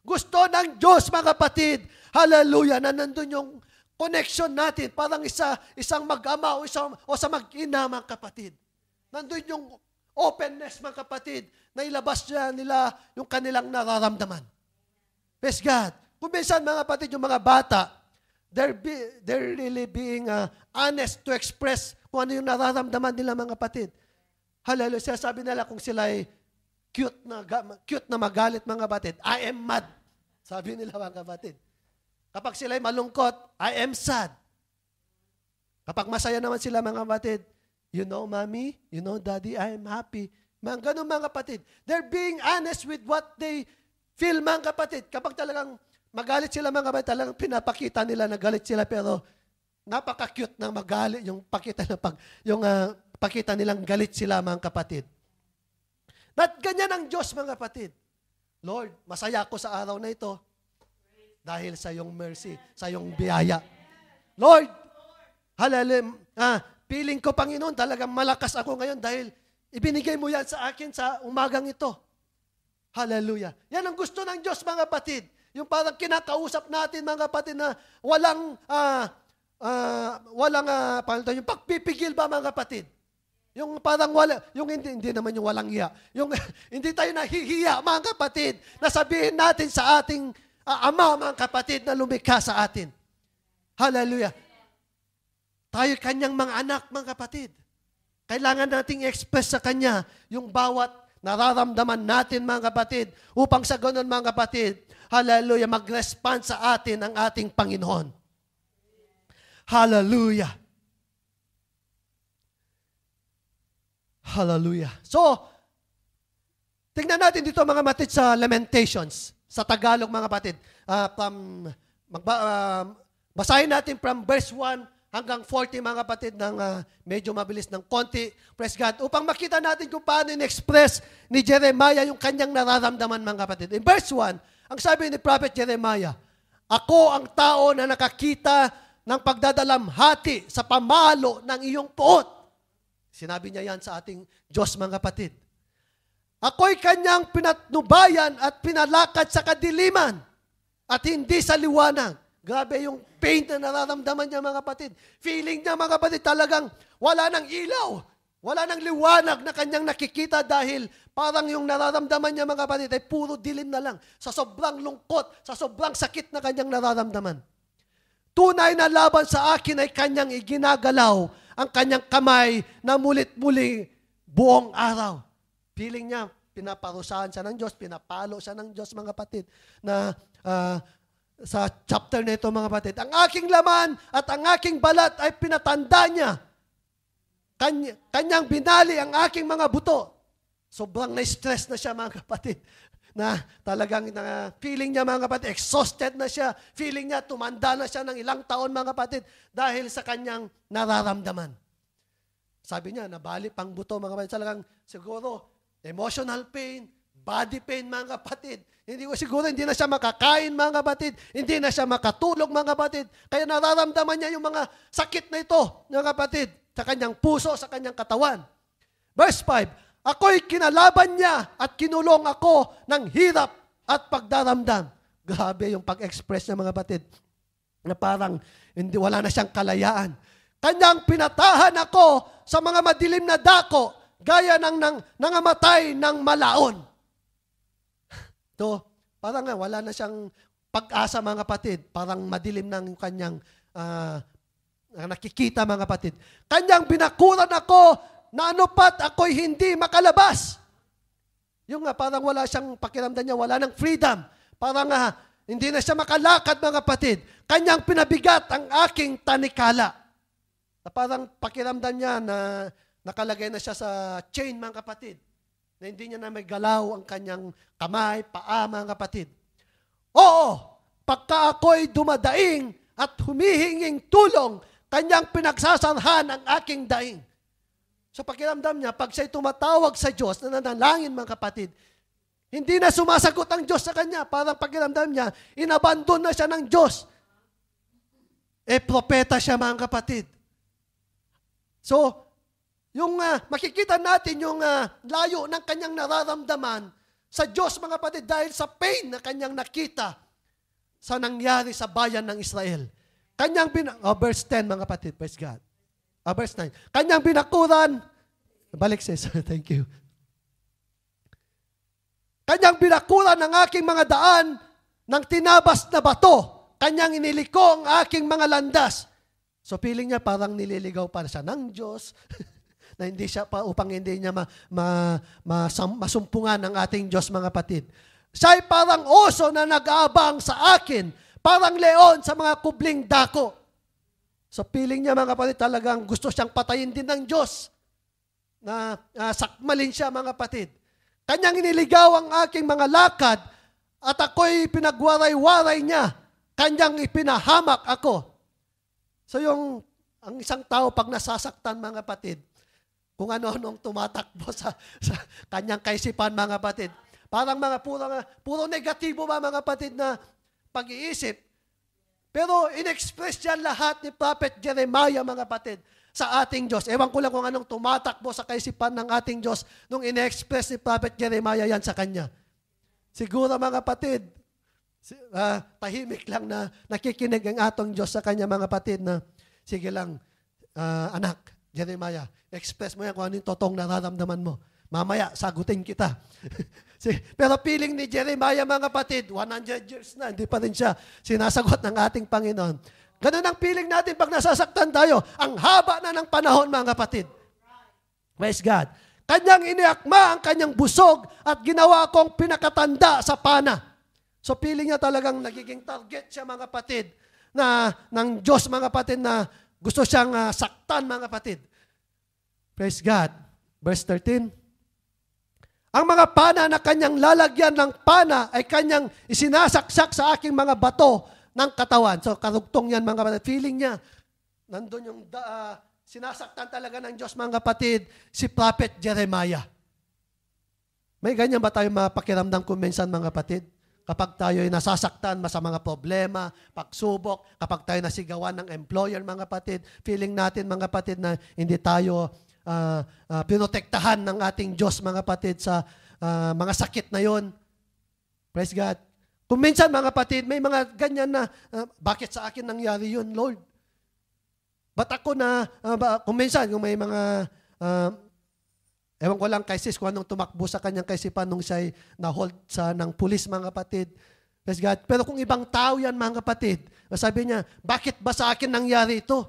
Gusto ng Diyos, mga kapatid, hallelujah, na nandun yung connection natin, parang isa, isang mag-ama o, isang, o sa mag-ina, mga kapatid. Nandun yung openness, mga kapatid, na ilabas niya nila yung kanilang nararamdaman. Praise God. Kung minsan, mga kapatid, yung mga bata, they're, be, they're really being uh, honest to express kung ano yung nararamdaman nila, mga kapatid. Hallelujah. Sinasabi nila kung sila ay cute na, cute na magalit, mga kapatid. I am mad. Sabi nila, mga kapatid. Kapag sila ay malungkot, I am sad. Kapag masaya naman sila, mga kapatid, you know, mommy, you know, daddy, I am happy. Mga ganun, mga kapatid. They're being honest with what they feel, mga kapatid. Kapag talagang Magalit sila mga kapatid. Talagang pinapakita nila na galit sila pero napaka-cute ng magalit yung pakita na pag yung uh, pakita nilang galit sila mga kapatid. At ganyan ang Diyos mga kapatid. Lord, masaya ako sa araw na ito dahil sa iyong mercy, sa iyong biyaya. Lord, hallelujah, ah, feeling ko, Panginoon, talagang malakas ako ngayon dahil ibinigay mo yan sa akin sa umagang ito. Hallelujah. Yan ang gusto ng Diyos, mga kapatid. Yung parang kinakausap natin mga kapatid na walang, uh, uh, walang, uh, paano to, yung pagpipigil ba mga kapatid? Yung parang wala, yung hindi, hindi naman yung walang hiya. Yung *laughs* hindi tayo nahihiya mga kapatid na sabihin natin sa ating uh, ama mga kapatid na lumikha sa atin. Hallelujah. Tayo kanyang mga anak mga kapatid. Kailangan nating express sa kanya yung bawat nararamdaman natin mga kapatid upang sa ganun mga kapatid hallelujah, mag-respond sa atin ang ating Panginoon. Hallelujah. Hallelujah. So, tingnan natin dito mga matid sa Lamentations. Sa Tagalog mga patid. Uh, ah, from, magba, uh, basahin natin from verse 1 hanggang 40 mga kapatid ng uh, medyo mabilis ng konti, praise God, upang makita natin kung paano in-express ni Jeremiah yung kanyang nararamdaman mga kapatid. In verse 1, ang sabi ni Prophet Jeremiah, Ako ang tao na nakakita ng pagdadalamhati sa pamalo ng iyong puot. Sinabi niya yan sa ating Diyos, mga kapatid. Ako'y kanyang pinatnubayan at pinalakad sa kadiliman at hindi sa liwanag. Grabe yung pain na nararamdaman niya mga kapatid. Feeling niya mga kapatid talagang wala ng ilaw. Wala nang liwanag na kanyang nakikita dahil parang yung nararamdaman niya mga kapatid ay puro dilim na lang sa sobrang lungkot, sa sobrang sakit na kanyang nararamdaman. Tunay na laban sa akin ay kanyang iginagalaw ang kanyang kamay na mulit-muli buong araw. Feeling niya, pinaparusahan siya ng Diyos, pinapalo siya ng Diyos mga kapatid na uh, sa chapter nito mga kapatid, ang aking laman at ang aking balat ay pinatanda niya kanya, kanyang binali ang aking mga buto. Sobrang na-stress na siya mga kapatid. Na talagang na, feeling niya mga kapatid, exhausted na siya. Feeling niya tumanda na siya ng ilang taon mga kapatid dahil sa kanyang nararamdaman. Sabi niya, nabali pang buto mga kapatid. Talagang siguro emotional pain, body pain mga kapatid. Hindi ko siguro hindi na siya makakain mga kapatid, hindi na siya makatulog mga kapatid. Kaya nararamdaman niya yung mga sakit na ito mga kapatid sa kanyang puso, sa kanyang katawan. Verse 5, Ako'y kinalaban niya at kinulong ako ng hirap at pagdaramdam. Grabe yung pag-express ng mga batid na parang hindi, wala na siyang kalayaan. Kanyang pinatahan ako sa mga madilim na dako gaya ng, ng nangamatay ng malaon. *laughs* to, parang nga, wala na siyang pag-asa mga kapatid. Parang madilim ng kanyang uh, nakikita mga kapatid. Kanyang binakuran ako na ano pat ako'y hindi makalabas. Yung nga, parang wala siyang pakiramdam niya, wala ng freedom. Parang nga, hindi na siya makalakad mga kapatid. Kanyang pinabigat ang aking tanikala. Na parang pakiramdam niya na nakalagay na siya sa chain mga kapatid. Na hindi niya na may galaw ang kanyang kamay, paa mga kapatid. Oo, pagka ako'y dumadaing at humihinging tulong Kanyang pinagsasanhan ang aking daing. So pakiramdam niya, pag siya'y tumatawag sa Diyos na nanalangin, mga kapatid, hindi na sumasagot ang Diyos sa kanya. Parang pakiramdam niya, inabandon na siya ng Diyos. Eh, propeta siya, mga kapatid. So, yung uh, makikita natin yung uh, layo ng kanyang nararamdaman sa Diyos, mga kapatid, dahil sa pain na kanyang nakita sa nangyari sa bayan ng Israel. Kanyang bin oh, verse 10 mga kapatid, praise God. Oh, verse 9. Kanyang binakuran. Balik sis, *laughs* thank you. Kanyang binakuran ang aking mga daan ng tinabas na bato. Kanyang iniliko ang aking mga landas. So feeling niya parang nililigaw para siya ng Diyos. *laughs* na hindi siya pa upang hindi niya ma, ma, ma, masumpungan ng ating Diyos mga patid. Siya ay parang oso na nag-aabang sa akin Parang leon sa mga kubling dako. So feeling niya mga kapatid, talagang gusto siyang patayin din ng Diyos na uh, sakmalin siya mga kapatid. Kanyang iniligaw ang aking mga lakad at ako'y pinagwaray-waray niya. Kanyang ipinahamak ako. So yung ang isang tao pag nasasaktan mga kapatid, kung ano-anong tumatakbo sa, sa kanyang kaisipan mga kapatid. Parang mga puro, puro negatibo ba mga patid na pag-iisip. Pero inexpress yan lahat ni Prophet Jeremiah, mga kapatid, sa ating Diyos. Ewan ko lang kung anong tumatakbo sa kaisipan ng ating Diyos nung inexpress ni Prophet Jeremiah yan sa kanya. Siguro, mga kapatid, uh, tahimik lang na nakikinig ang atong Diyos sa kanya, mga kapatid, na sige lang, uh, anak, Jeremiah, express mo yan kung ano totoong nararamdaman mo. Mamaya, sagutin kita. *laughs* Pero piling ni Jeremiah, mga kapatid, 100 years na, hindi pa rin siya sinasagot ng ating Panginoon. Ganun ang piling natin pag nasasaktan tayo. Ang haba na ng panahon, mga kapatid. Praise God. Kanyang iniakma ang kanyang busog at ginawa akong pinakatanda sa pana. So piling niya talagang nagiging target siya mga kapatid na ng Diyos mga kapatid na gusto siyang uh, saktan mga kapatid. Praise God. Verse 13. Ang mga pana na kanyang lalagyan ng pana ay kanyang isinasaksak sa aking mga bato ng katawan. So, karugtong yan mga kapatid. Feeling niya, nandun yung da, uh, sinasaktan talaga ng Diyos mga kapatid, si Prophet Jeremiah. May ganyan ba tayo mapakiramdam kung minsan mga kapatid? Kapag tayo ay nasasaktan sa mga problema, pagsubok, kapag tayo nasigawan ng employer mga kapatid, feeling natin mga kapatid na hindi tayo uh, uh, pinotektahan ng ating Diyos, mga patid, sa uh, mga sakit na yon. Praise God. Kung minsan, mga patid, may mga ganyan na, uh, bakit sa akin nangyari yun, Lord? Ba't ako na, uh, ba, kung minsan, kung may mga, uh, ewan ko lang kay sis, kung anong tumakbo sa kanyang kaisipan nung siya'y na-hold sa ng pulis, mga patid. Praise God. Pero kung ibang tao yan, mga kapatid, sabi niya, bakit ba sa akin nangyari ito?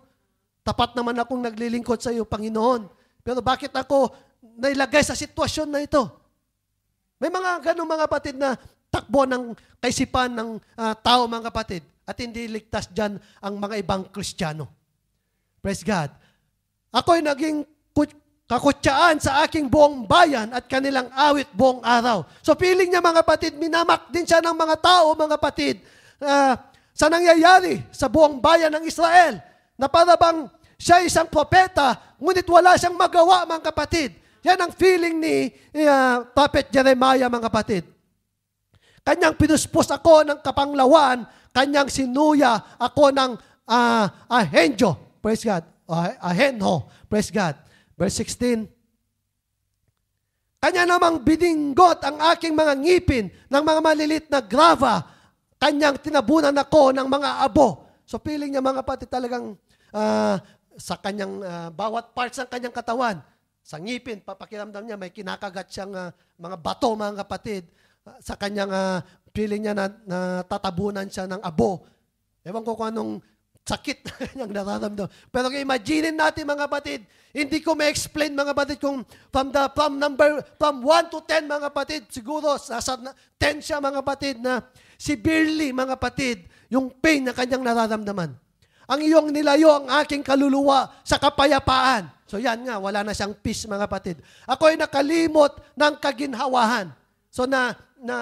Tapat naman akong naglilingkod sa iyo, Panginoon. Pero bakit ako nailagay sa sitwasyon na ito? May mga ganong mga kapatid na takbo ng kaisipan ng uh, tao mga kapatid at hindi ligtas dyan ang mga ibang Kristiyano. Praise God. Ako'y naging kakutsaan sa aking buong bayan at kanilang awit buong araw. So feeling niya mga patid, minamak din siya ng mga tao mga patid uh, ah, sa nangyayari sa buong bayan ng Israel na para bang siya isang propeta, ngunit wala siyang magawa, mga kapatid. Yan ang feeling ni uh, Prophet Jeremiah, mga kapatid. Kanyang pinuspos ako ng kapanglawan, kanyang sinuya ako ng uh, ah, ahenjo. Praise God. Uh, ah, ahenho. Praise God. Verse 16. Kanya namang bininggot ang aking mga ngipin ng mga malilit na grava. Kanyang tinabunan ako ng mga abo. So feeling niya mga pati talagang uh, sa kanyang uh, bawat parts ng kanyang katawan. Sa ngipin, papakiramdam niya may kinakagat siyang uh, mga bato mga kapatid. Uh, sa kanyang uh, feeling niya na, na tatabunan siya ng abo. Ewan ko kung anong sakit na *laughs* nararamdaman. Pero imagine natin mga kapatid, hindi ko ma-explain mga kapatid kung from the from number from 1 to 10 mga kapatid, siguro sa 10 siya mga kapatid na severely mga kapatid yung pain na kanyang nararamdaman. Ang iyong nilayo ang aking kaluluwa sa kapayapaan. So yan nga, wala na siyang peace mga kapatid. Ako ay nakalimot ng kaginhawahan. So na, na,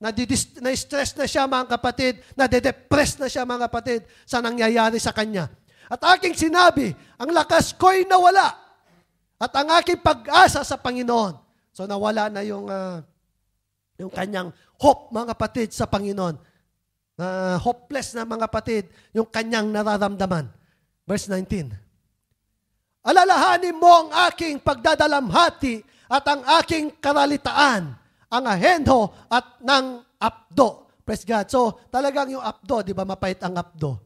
na-stress na na siya mga kapatid, na-depress na siya mga kapatid sa nangyayari sa kanya. At aking sinabi, ang lakas ko'y nawala at ang aking pag-asa sa Panginoon. So nawala na yung, uh, yung kanyang hope mga kapatid sa Panginoon uh, hopeless na mga kapatid, yung kanyang nararamdaman. Verse 19. Alalahanin mo ang aking pagdadalamhati at ang aking karalitaan, ang ahendo at ng apdo. Praise God. So, talagang yung apdo, di ba, mapait ang apdo.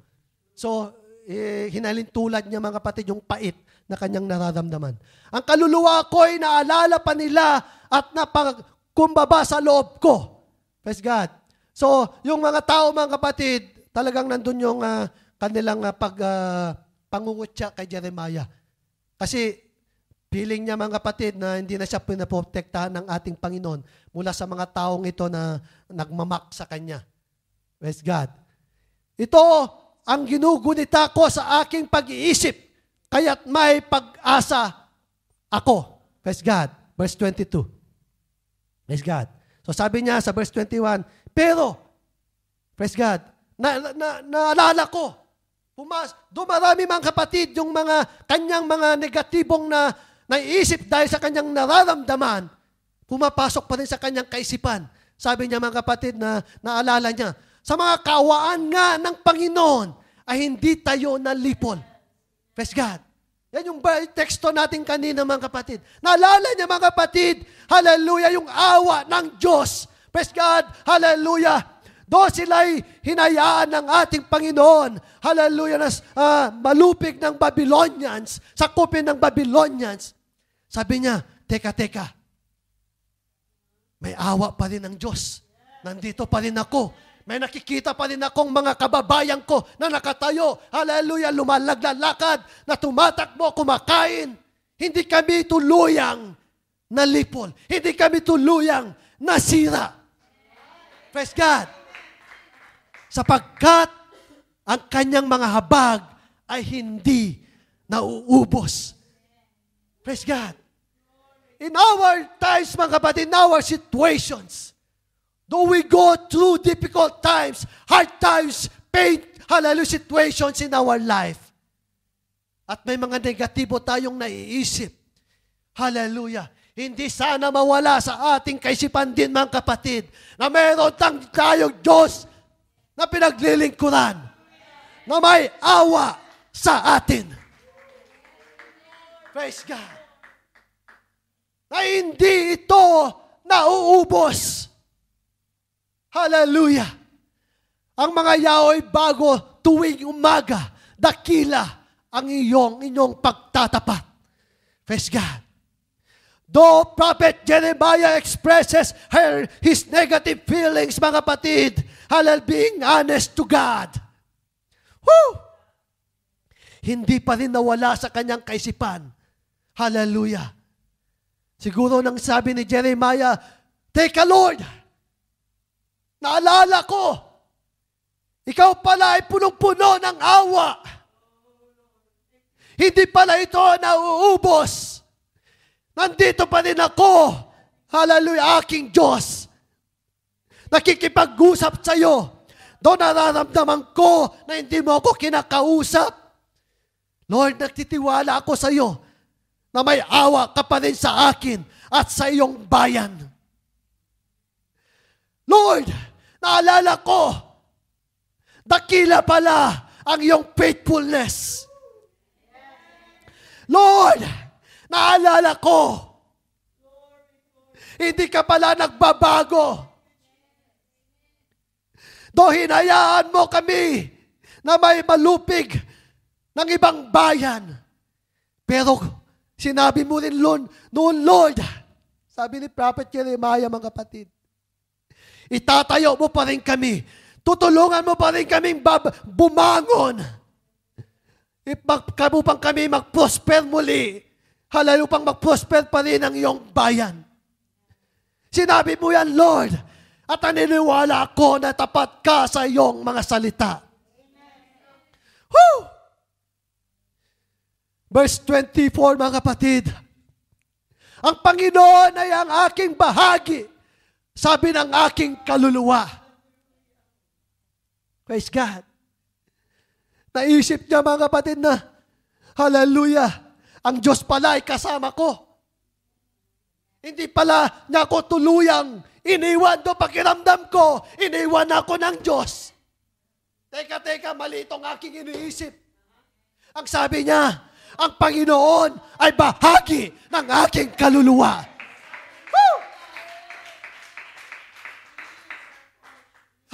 So, eh, tulad niya mga kapatid yung pait na kanyang nararamdaman. Ang kaluluwa ko'y naalala pa nila at napagkumbaba sa loob ko. Praise God. So, yung mga tao, mga kapatid, talagang nandun yung uh, kanilang uh, pag, uh, pangungutya kay Jeremiah. Kasi feeling niya mga kapatid na hindi na siya pinaprotektahan ng ating Panginoon mula sa mga taong ito na nagmamak sa kanya. Praise God. Ito ang ginugunita ko sa aking pag-iisip, kaya't may pag-asa ako. Praise God. Verse 22. Praise God. So sabi niya sa verse 21, pero, praise God, na, na, na naalala ko, pumas, dumarami mga kapatid yung mga kanyang mga negatibong na naiisip dahil sa kanyang nararamdaman, pumapasok pa rin sa kanyang kaisipan. Sabi niya mga kapatid na naalala niya, sa mga kawaan nga ng Panginoon ay hindi tayo nalipol. Praise God. Yan yung teksto natin kanina mga kapatid. Naalala niya mga kapatid, hallelujah, yung awa ng Diyos Praise God! Hallelujah! Do sila'y hinayaan ng ating Panginoon. Hallelujah! Nas, uh, malupig ng Babylonians, sakupin ng Babylonians. Sabi niya, teka, teka, may awa pa rin ang Diyos. Nandito pa rin ako. May nakikita pa rin akong mga kababayan ko na nakatayo. Hallelujah! Lumalaglalakad, na tumatakbo, kumakain. Hindi kami tuluyang nalipol. Hindi kami tuluyang nasira. Praise God. Sapagkat ang kanyang mga habag ay hindi nauubos. Praise God. In our times, mga kapatid, in our situations, though we go through difficult times, hard times, pain, hallelujah, situations in our life, at may mga negatibo tayong naiisip, hallelujah, hindi sana mawala sa ating kaisipan din, mga kapatid, na meron tang tayong Diyos na pinaglilingkuran, na may awa sa atin. Praise God. Na hindi ito nauubos. Hallelujah. Ang mga yaoy bago tuwing umaga, dakila ang iyong inyong pagtatapat. Praise God. Though Prophet Jeremiah expresses her, his negative feelings, mga kapatid, halal being honest to God. Woo! Hindi pa rin nawala sa kanyang kaisipan. Hallelujah. Siguro nang sabi ni Jeremiah, Take a Lord! Naalala ko, ikaw pala ay punong-puno ng awa. Hindi pala ito nauubos Nandito pa rin ako. Hallelujah, aking Diyos. Nakikipag-usap sa iyo. Doon nararamdaman ko na hindi mo ako kinakausap. Lord, nagtitiwala ako sa iyo na may awa ka pa rin sa akin at sa iyong bayan. Lord, naalala ko, dakila pala ang iyong faithfulness. Lord, Naalala ko. Hindi ka pala nagbabago. Do hinayaan mo kami na may malupig ng ibang bayan. Pero sinabi mo rin noon, noon Lord, sabi ni Prophet Jeremiah mga kapatid, itatayo mo pa rin kami. Tutulungan mo pa rin kaming bab- bumangon. Ipagkamupang kami mag muli halayo pang mag-prosper pa rin ang iyong bayan. Sinabi mo yan, Lord, at naniniwala ako na tapat ka sa iyong mga salita. Woo! Verse 24, mga kapatid, ang Panginoon ay ang aking bahagi, sabi ng aking kaluluwa. Praise God. Naisip niya, mga kapatid, na, Hallelujah, ang Diyos pala ay kasama ko. Hindi pala niya ako tuluyang iniwan do pakiramdam ko, iniwan ako ng Diyos. Teka, teka, mali itong aking iniisip. Ang sabi niya, ang Panginoon ay bahagi ng aking kaluluwa. Woo!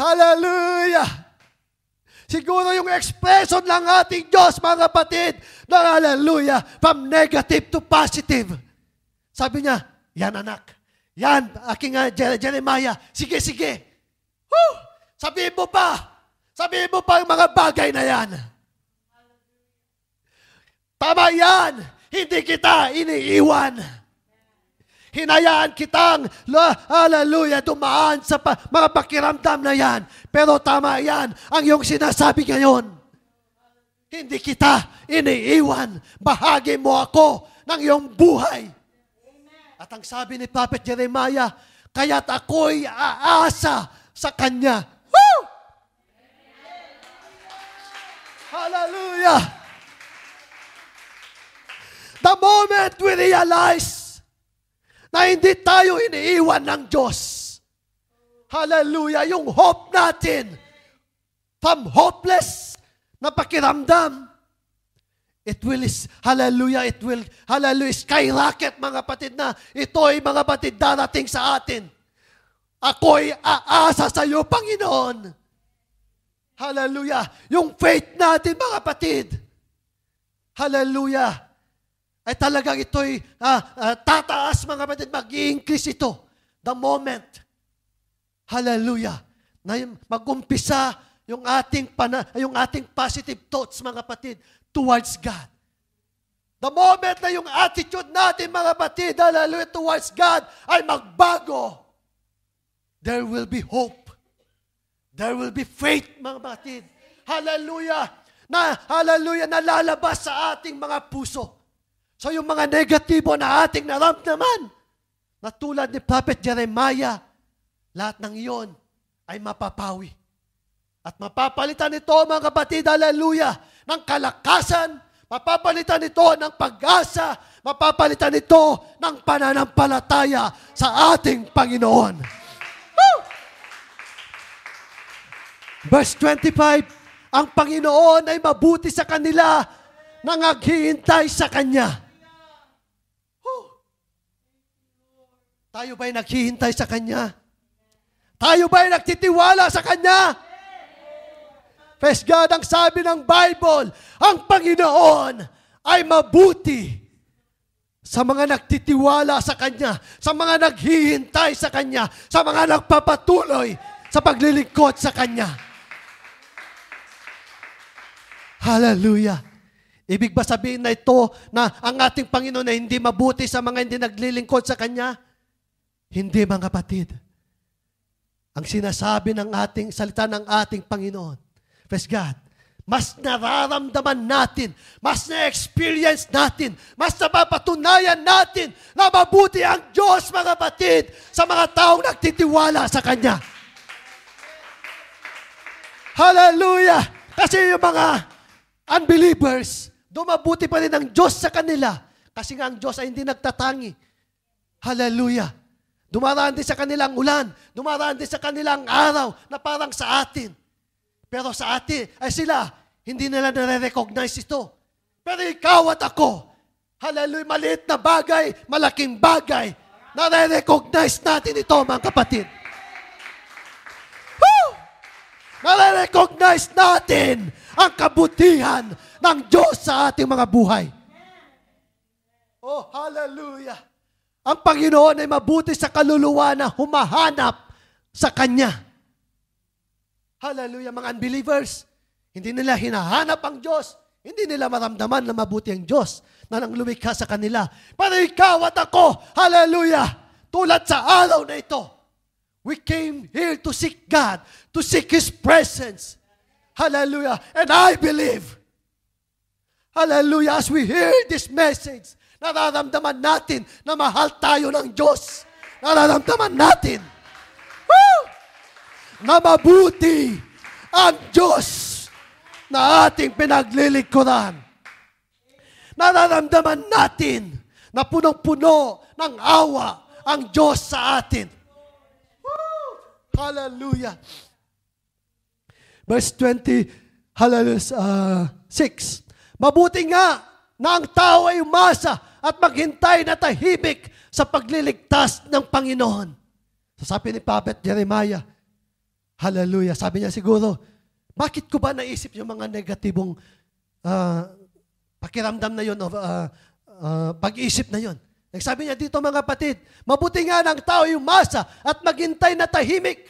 Hallelujah! Siguro yung expression ng ating Diyos, mga kapatid, na hallelujah, from negative to positive. Sabi niya, yan anak, yan, aking uh, Jeremiah, sige, sige. Woo! Sabi mo pa, sabi mo pa ang mga bagay na yan. Tama yan, hindi kita iniiwan. Hinayaan kitang, hallelujah, dumaan sa pa, mga pakiramdam na yan. Pero tama yan, ang iyong sinasabi ngayon. Hindi kita iniiwan. Bahagi mo ako ng iyong buhay. At ang sabi ni Prophet Jeremiah, kaya't ako'y aasa sa Kanya. Woo! Hallelujah! The moment we realize na hindi tayo iniiwan ng Diyos. Hallelujah! Yung hope natin from hopeless na pakiramdam, it will, is, hallelujah, it will, hallelujah, skyrocket mga patid na. Ito ay mga patid darating sa atin. Ako'y aasa sa iyo, Panginoon. Hallelujah. Yung faith natin, mga patid. Hallelujah ay talagang ito'y uh, uh, tataas mga kapatid, mag-i-increase ito. The moment. Hallelujah. Na mag-umpisa yung ating, pana, yung ating positive thoughts mga kapatid towards God. The moment na yung attitude natin mga kapatid, hallelujah, towards God ay magbago. There will be hope. There will be faith mga kapatid. Hallelujah. Na, hallelujah, nalalabas sa ating mga puso. So yung mga negatibo na ating naramdaman, na tulad ni Prophet Jeremiah, lahat ng iyon ay mapapawi. At mapapalitan ito, mga kapatid, hallelujah, ng kalakasan, mapapalitan nito ng pag-asa, mapapalitan ito ng pananampalataya sa ating Panginoon. Woo! Verse 25, ang Panginoon ay mabuti sa kanila nang naghihintay sa Kanya Tayo ba'y naghihintay sa Kanya? Tayo ba'y nagtitiwala sa Kanya? Praise God, ang sabi ng Bible, ang Panginoon ay mabuti sa mga nagtitiwala sa Kanya, sa mga naghihintay sa Kanya, sa mga nagpapatuloy sa paglilingkod sa Kanya. Hallelujah. Ibig ba sabihin na ito na ang ating Panginoon ay hindi mabuti sa mga hindi naglilingkod sa Kanya? Hindi, mga kapatid. Ang sinasabi ng ating salita ng ating Panginoon, Praise God, mas nararamdaman natin, mas na-experience natin, mas napapatunayan natin na mabuti ang Diyos, mga kapatid, sa mga taong nagtitiwala sa Kanya. Hallelujah! Kasi yung mga unbelievers, dumabuti pa rin ang Diyos sa kanila. Kasi nga ang Diyos ay hindi nagtatangi. Hallelujah! Dumaraan din sa kanilang ulan. Dumaraan din sa kanilang araw na parang sa atin. Pero sa atin, ay sila, hindi nila nare-recognize ito. Pero ikaw at ako, hallelujah, maliit na bagay, malaking bagay, nare-recognize natin ito, mga kapatid. Woo! Nare-recognize natin ang kabutihan ng Diyos sa ating mga buhay. Oh, hallelujah! Ang Panginoon ay mabuti sa kaluluwa na humahanap sa Kanya. Hallelujah, mga unbelievers. Hindi nila hinahanap ang Diyos. Hindi nila maramdaman na mabuti ang Diyos na nang lumikha sa kanila. Pero ikaw at ako, hallelujah, tulad sa araw na ito, we came here to seek God, to seek His presence. Hallelujah. And I believe, hallelujah, as we hear this message, Nararamdaman natin na mahal tayo ng Diyos. Nararamdaman natin woo, na mabuti ang Diyos na ating pinaglilingkuran. Nararamdaman natin na punong-puno ng awa ang Diyos sa atin. Woo! Hallelujah. Verse 20, hallelujah, uh, 6. Mabuti nga na ang tao ay umasa at maghintay na tahimik sa pagliligtas ng Panginoon. Sasabi ni Prophet Jeremiah, Hallelujah. Sabi niya siguro, bakit ko ba naisip yung mga negatibong uh, pakiramdam na yun o uh, ah, uh, ah, pag-isip na yun? Sabi niya dito mga kapatid, mabuti nga ng tao yung masa at maghintay na tahimik.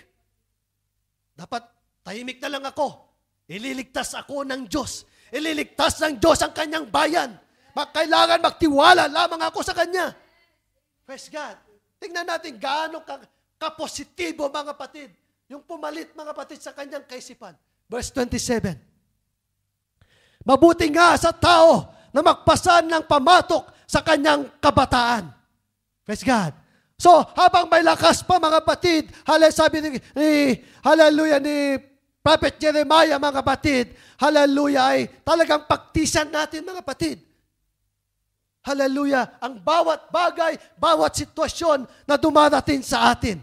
Dapat tahimik na lang ako. Ililigtas ako ng Diyos. Ililigtas ng Diyos ang kanyang bayan. Kailangan magtiwala lamang ako sa Kanya. Praise God. Tingnan natin gaano ka, kapositibo, mga patid. Yung pumalit, mga patid, sa kanyang kaisipan. Verse 27. Mabuti nga sa tao na magpasan ng pamatok sa kanyang kabataan. Praise God. So, habang may lakas pa mga patid, halay sabi ni, ni hallelujah ni Prophet Jeremiah mga patid, hallelujah ay talagang pagtisan natin mga patid. Hallelujah! Ang bawat bagay, bawat sitwasyon na dumarating sa atin.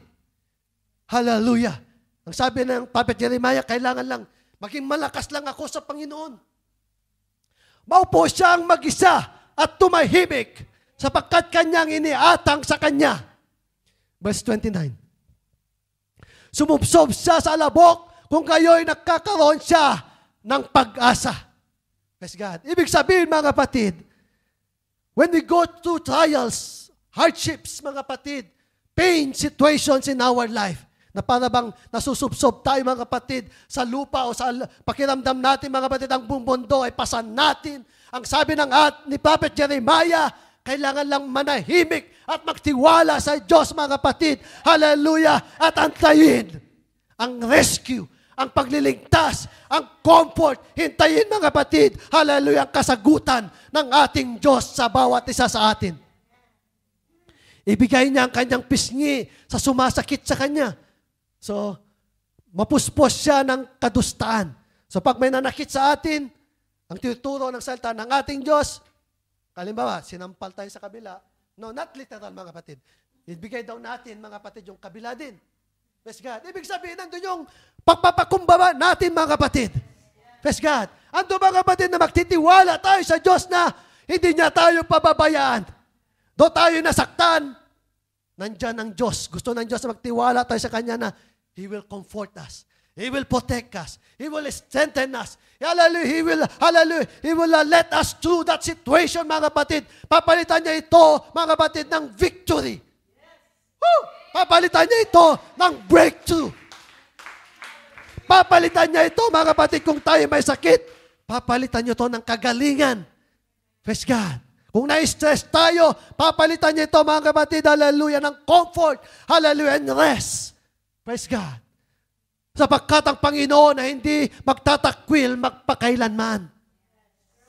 Hallelujah! Ang sabi ng Prophet Jeremiah, kailangan lang, maging malakas lang ako sa Panginoon. Maupo siyang mag-isa at tumahimik sapagkat kanyang iniatang sa kanya. Verse 29. Sumubsob siya sa alabok kung kayo'y nagkakaroon siya ng pag-asa. Praise God. Ibig sabihin mga kapatid, When we go through trials, hardships, mga kapatid, pain situations in our life, na para bang nasusubsob tayo mga kapatid sa lupa o sa pakiramdam natin mga kapatid ang bumundo ay pasan natin. Ang sabi ng at ni Prophet Jeremiah, kailangan lang manahimik at magtiwala sa Diyos mga kapatid. Hallelujah! At antayin ang rescue ang pagliligtas, ang comfort. Hintayin mga kapatid, hallelujah, ang kasagutan ng ating Diyos sa bawat isa sa atin. Ibigay niya ang kanyang pisngi sa sumasakit sa kanya. So, mapuspos siya ng kadustaan. So, pag may nanakit sa atin, ang tinuturo ng salita ng ating Diyos, kalimbawa, sinampal tayo sa kabila, no, not literal mga kapatid. Ibigay daw natin mga kapatid yung kabila din. Praise God. Ibig sabihin, nandun yung pagpapakumbaba natin, mga kapatid. Praise God. Ando mga kapatid na magtitiwala tayo sa Diyos na hindi niya tayo pababayaan. Do tayo nasaktan, nandyan ang Diyos. Gusto ng Diyos na magtiwala tayo sa Kanya na He will comfort us. He will protect us. He will strengthen us. Hallelujah. He will, hallelujah. He will uh, let us through that situation, mga kapatid. Papalitan niya ito, mga kapatid, ng victory. Yes. Woo! Papalitan niya ito ng breakthrough. Papalitan niya ito, mga kapatid, kung tayo may sakit. Papalitan niyo ito ng kagalingan. Praise God. Kung na-stress tayo, papalitan niya ito, mga kapatid, hallelujah, ng comfort, hallelujah, and rest. Praise God. Sapagkat ang Panginoon na hindi magtatakwil magpakailanman.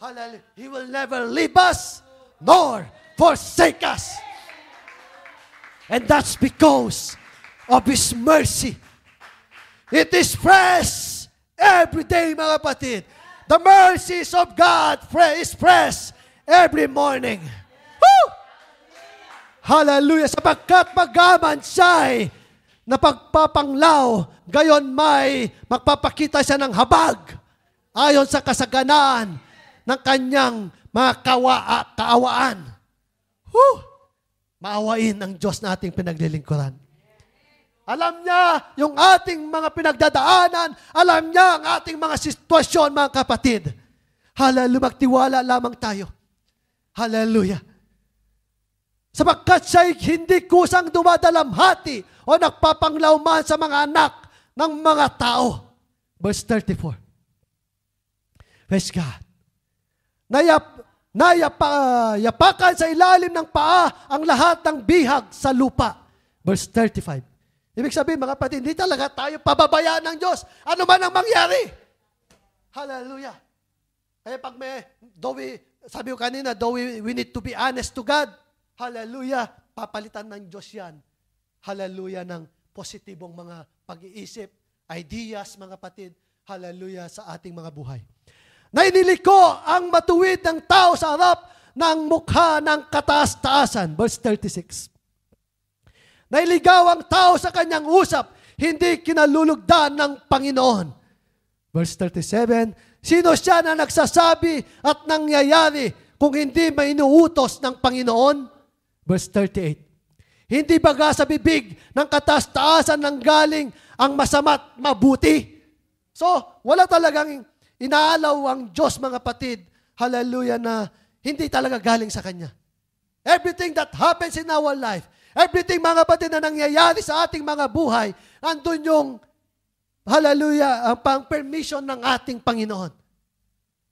Hallelujah. He will never leave us nor forsake us. And that's because of His mercy. It is fresh every day, mga kapatid. The mercies of God is fresh every morning. Woo! Hallelujah! Sapagkat magaman siya'y napagpapanglaw, gayon may magpapakita siya ng habag ayon sa kasaganaan ng kanyang mga kawa- kaawaan. Woo! maawain ang Diyos nating pinaglilingkuran. Alam niya yung ating mga pinagdadaanan. Alam niya ang ating mga sitwasyon, mga kapatid. Hala, lumagtiwala lamang tayo. Hallelujah. Sapagkat siya'y hindi kusang dumadalamhati o nagpapanglauman sa mga anak ng mga tao. Verse 34. Praise God. Nayap, na yapa, yapakan sa ilalim ng paa ang lahat ng bihag sa lupa. Verse 35. Ibig sabihin, mga kapatid, hindi talaga tayo pababayaan ng Diyos. Ano man ang mangyari. Hallelujah. Kaya eh, pag may, do we, sabi ko kanina, do we, we need to be honest to God, hallelujah, papalitan ng Diyos yan. Hallelujah ng positibong mga pag-iisip, ideas, mga patid. hallelujah sa ating mga buhay na iniliko ang matuwid ng tao sa harap ng mukha ng kataas-taasan. Verse 36. Nailigaw ang tao sa kanyang usap, hindi kinalulugdan ng Panginoon. Verse 37, Sino siya na nagsasabi at nangyayari kung hindi mainuutos ng Panginoon? Verse 38, Hindi baga sa bibig ng kataas-taasan ng galing ang masama't mabuti? So, wala talagang Inaalaw ang Diyos, mga patid, hallelujah, na hindi talaga galing sa Kanya. Everything that happens in our life, everything, mga patid, na nangyayari sa ating mga buhay, andun yung, hallelujah, ang pang-permission ng ating Panginoon.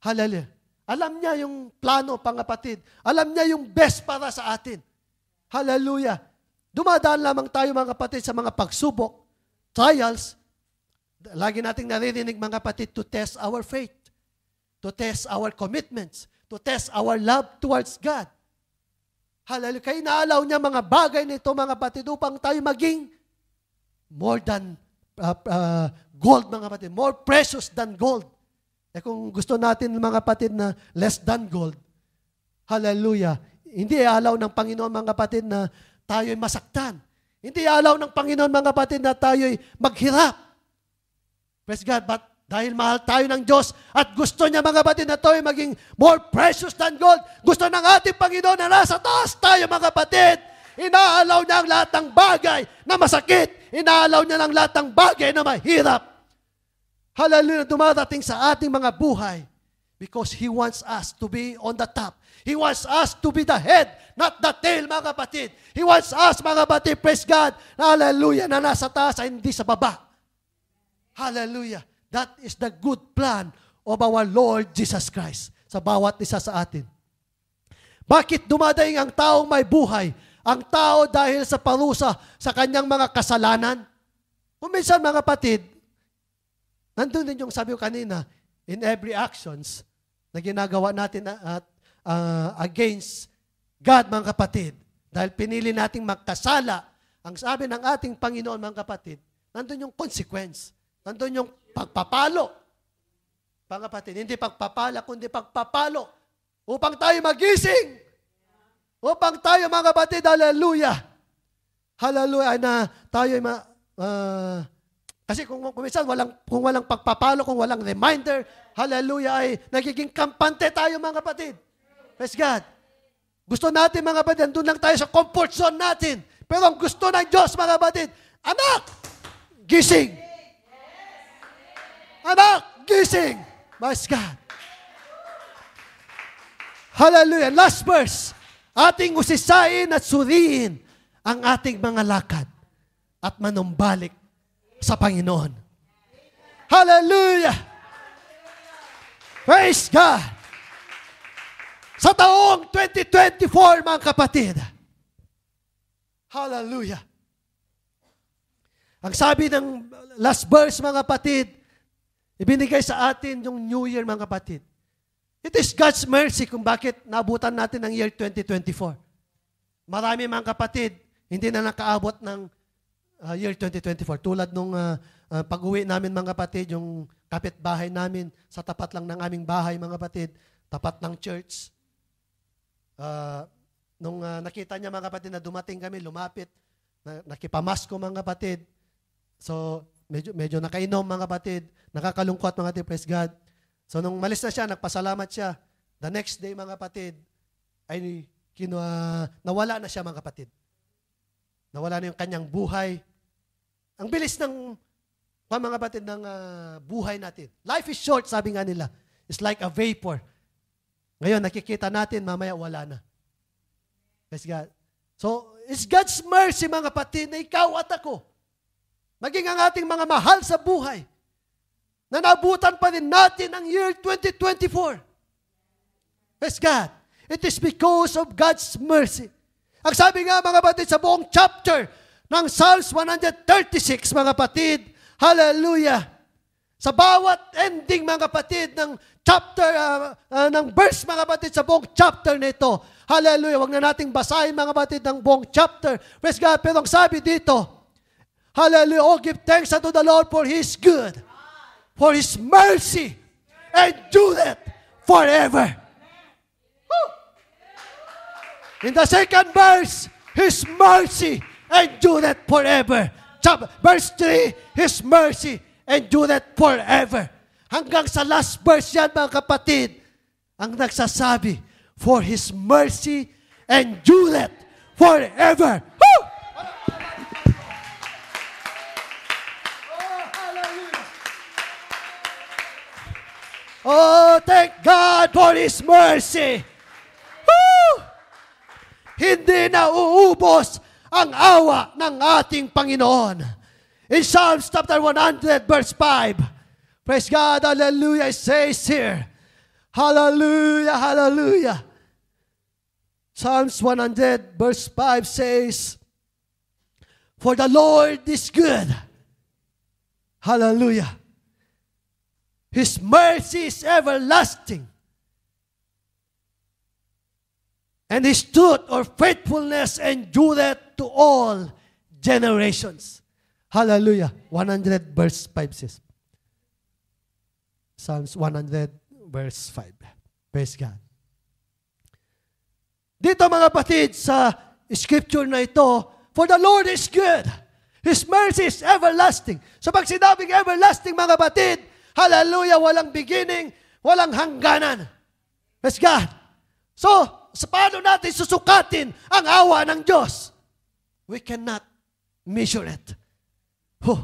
Hallelujah. Alam niya yung plano, pangapatid. Alam niya yung best para sa atin. Hallelujah. Dumadaan lamang tayo, mga kapatid, sa mga pagsubok, trials, Lagi nating naririnig mga kapatid to test our faith, to test our commitments, to test our love towards God. Halal kayo naalaw niya mga bagay nito mga kapatid upang tayo maging more than uh, uh, gold mga kapatid, more precious than gold. Eh kung gusto natin mga kapatid na less than gold, hallelujah, hindi alaw ng Panginoon mga kapatid na tayo'y masaktan. Hindi alaw ng Panginoon mga kapatid na tayo'y maghirap. Praise God, but dahil mahal tayo ng Diyos at gusto niya mga batid na tayo maging more precious than gold. Gusto ng ating Panginoon na nasa taas tayo mga batid. Inaalaw niya ang lahat ng bagay na masakit. Inaalaw niya ang lahat ng bagay na mahirap. Hallelujah, dumadating sa ating mga buhay because He wants us to be on the top. He wants us to be the head, not the tail, mga kapatid. He wants us, mga kapatid, praise God, na hallelujah, na nasa taas hindi sa baba. Hallelujah. That is the good plan of our Lord Jesus Christ sa bawat isa sa atin. Bakit dumadaing ang tao may buhay? Ang tao dahil sa parusa sa kanyang mga kasalanan? Kung minsan mga patid, nandun din yung sabi ko kanina, in every actions na ginagawa natin at uh, against God mga kapatid, dahil pinili nating magkasala, ang sabi ng ating Panginoon mga kapatid, nandun yung consequence. Nandun yung pagpapalo. Pangapatid, hindi pagpapala, kundi pagpapalo. Upang tayo magising. Upang tayo, mga kapatid, hallelujah. Hallelujah na tayo ma, uh, kasi kung, kung minsan walang, kung walang pagpapalo, kung walang reminder, hallelujah, ay nagiging kampante tayo mga kapatid. Praise God. Gusto natin mga kapatid, andun lang tayo sa comfort zone natin. Pero ang gusto ng Diyos mga kapatid, anak, gising. Anak, gising! Mas God. Hallelujah. Last verse. Ating usisain at suriin ang ating mga lakad at manumbalik sa Panginoon. Hallelujah! Praise God! Sa taong 2024, mga kapatid. Hallelujah! Ang sabi ng last verse, mga kapatid, Ibinigay sa atin yung New Year, mga kapatid. It is God's mercy kung bakit nabutan natin ang year 2024. Marami, mga kapatid, hindi na nakaabot ng uh, year 2024. Tulad nung uh, uh, pag-uwi namin, mga kapatid, yung kapitbahay namin, sa tapat lang ng aming bahay, mga kapatid, tapat ng church. Uh, nung uh, nakita niya, mga kapatid, na dumating kami, lumapit, na, nakipamasko, mga kapatid. So, medyo, medyo nakainom mga kapatid, nakakalungkot mga kapatid, praise God. So nung malis na siya, nagpasalamat siya. The next day mga kapatid, ay kinwa, nawala na siya mga kapatid. Nawala na yung kanyang buhay. Ang bilis ng mga kapatid ng uh, buhay natin. Life is short, sabi nga nila. It's like a vapor. Ngayon, nakikita natin, mamaya wala na. Praise God. So, it's God's mercy, mga kapatid, na ikaw at ako maging ang ating mga mahal sa buhay, na nabutan pa rin natin ang year 2024. Praise God. It is because of God's mercy. Ang sabi nga mga batid sa buong chapter ng Psalms 136, mga batid, hallelujah. Sa bawat ending, mga kapatid, ng chapter, uh, uh, ng verse, mga kapatid, sa buong chapter nito, hallelujah. Huwag na nating basahin, mga kapatid, ng buong chapter. Praise God. Pero ang sabi dito, Hallelujah. Oh, give thanks unto the Lord for His good, for His mercy, and do that forever. Woo. In the second verse, His mercy, and do that forever. Chap- verse 3, His mercy, and do that forever. Hanggang sa last verse yan, mga kapatid, ang nagsasabi, for His mercy, and do that forever. Woo! Oh, thank God for His mercy. Woo! Hindi na uubos ang awa ng ating Panginoon. In Psalms chapter 100 verse 5, Praise God, hallelujah, it says here, Hallelujah, hallelujah. Psalms 100 verse 5 says, For the Lord is good. Hallelujah. His mercy is everlasting. And His truth or faithfulness endureth to all generations. Hallelujah. 100 verse 5 says. Psalms 100 verse 5. Praise God. Dito mga patid sa scripture na ito, For the Lord is good. His mercy is everlasting. So pag sinabing everlasting mga kapatid, Hallelujah, walang beginning, walang hangganan. Praise God. So, sa paano natin susukatin ang awa ng Diyos? We cannot measure it. Huh.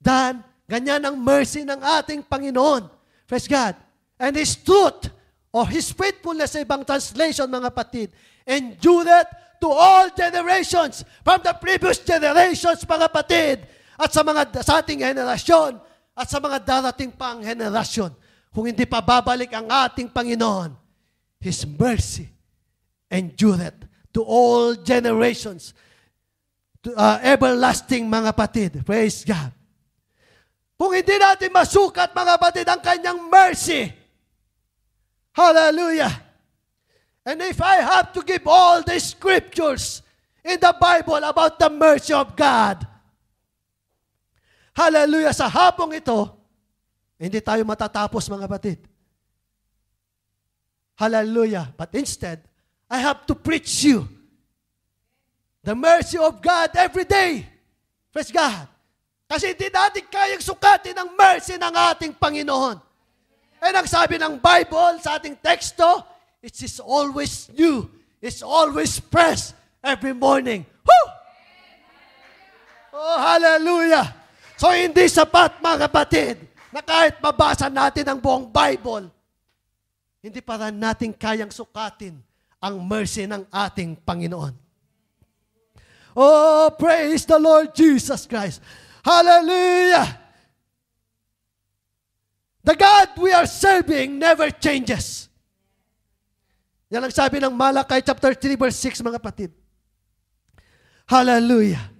Dan, ganyan ang mercy ng ating Panginoon. Praise God. And His truth or His faithfulness sa ibang translation, mga patid, endureth to all generations, from the previous generations, mga patid, at sa mga sa ating generation, at sa mga darating pang henerasyon, kung hindi pa babalik ang ating Panginoon, His mercy endureth to all generations, to uh, everlasting mga patid. Praise God. Kung hindi natin masukat mga patid ang kanyang mercy, hallelujah. And if I have to give all the scriptures in the Bible about the mercy of God, Hallelujah! Sa hapong ito, hindi tayo matatapos mga batid. Hallelujah! But instead, I have to preach you the mercy of God every day. Praise God! Kasi hindi natin kayang sukatin ang mercy ng ating Panginoon. Eh, And ang sabi ng Bible sa ating teksto, it is always new. It's always fresh every morning. Woo! Oh, hallelujah! So hindi sapat mga kapatid na kahit mabasa natin ang buong Bible, hindi pa rin natin kayang sukatin ang mercy ng ating Panginoon. Oh, praise the Lord Jesus Christ. Hallelujah! The God we are serving never changes. Yan ang sabi ng Malakay chapter 3 verse 6 mga kapatid. Hallelujah.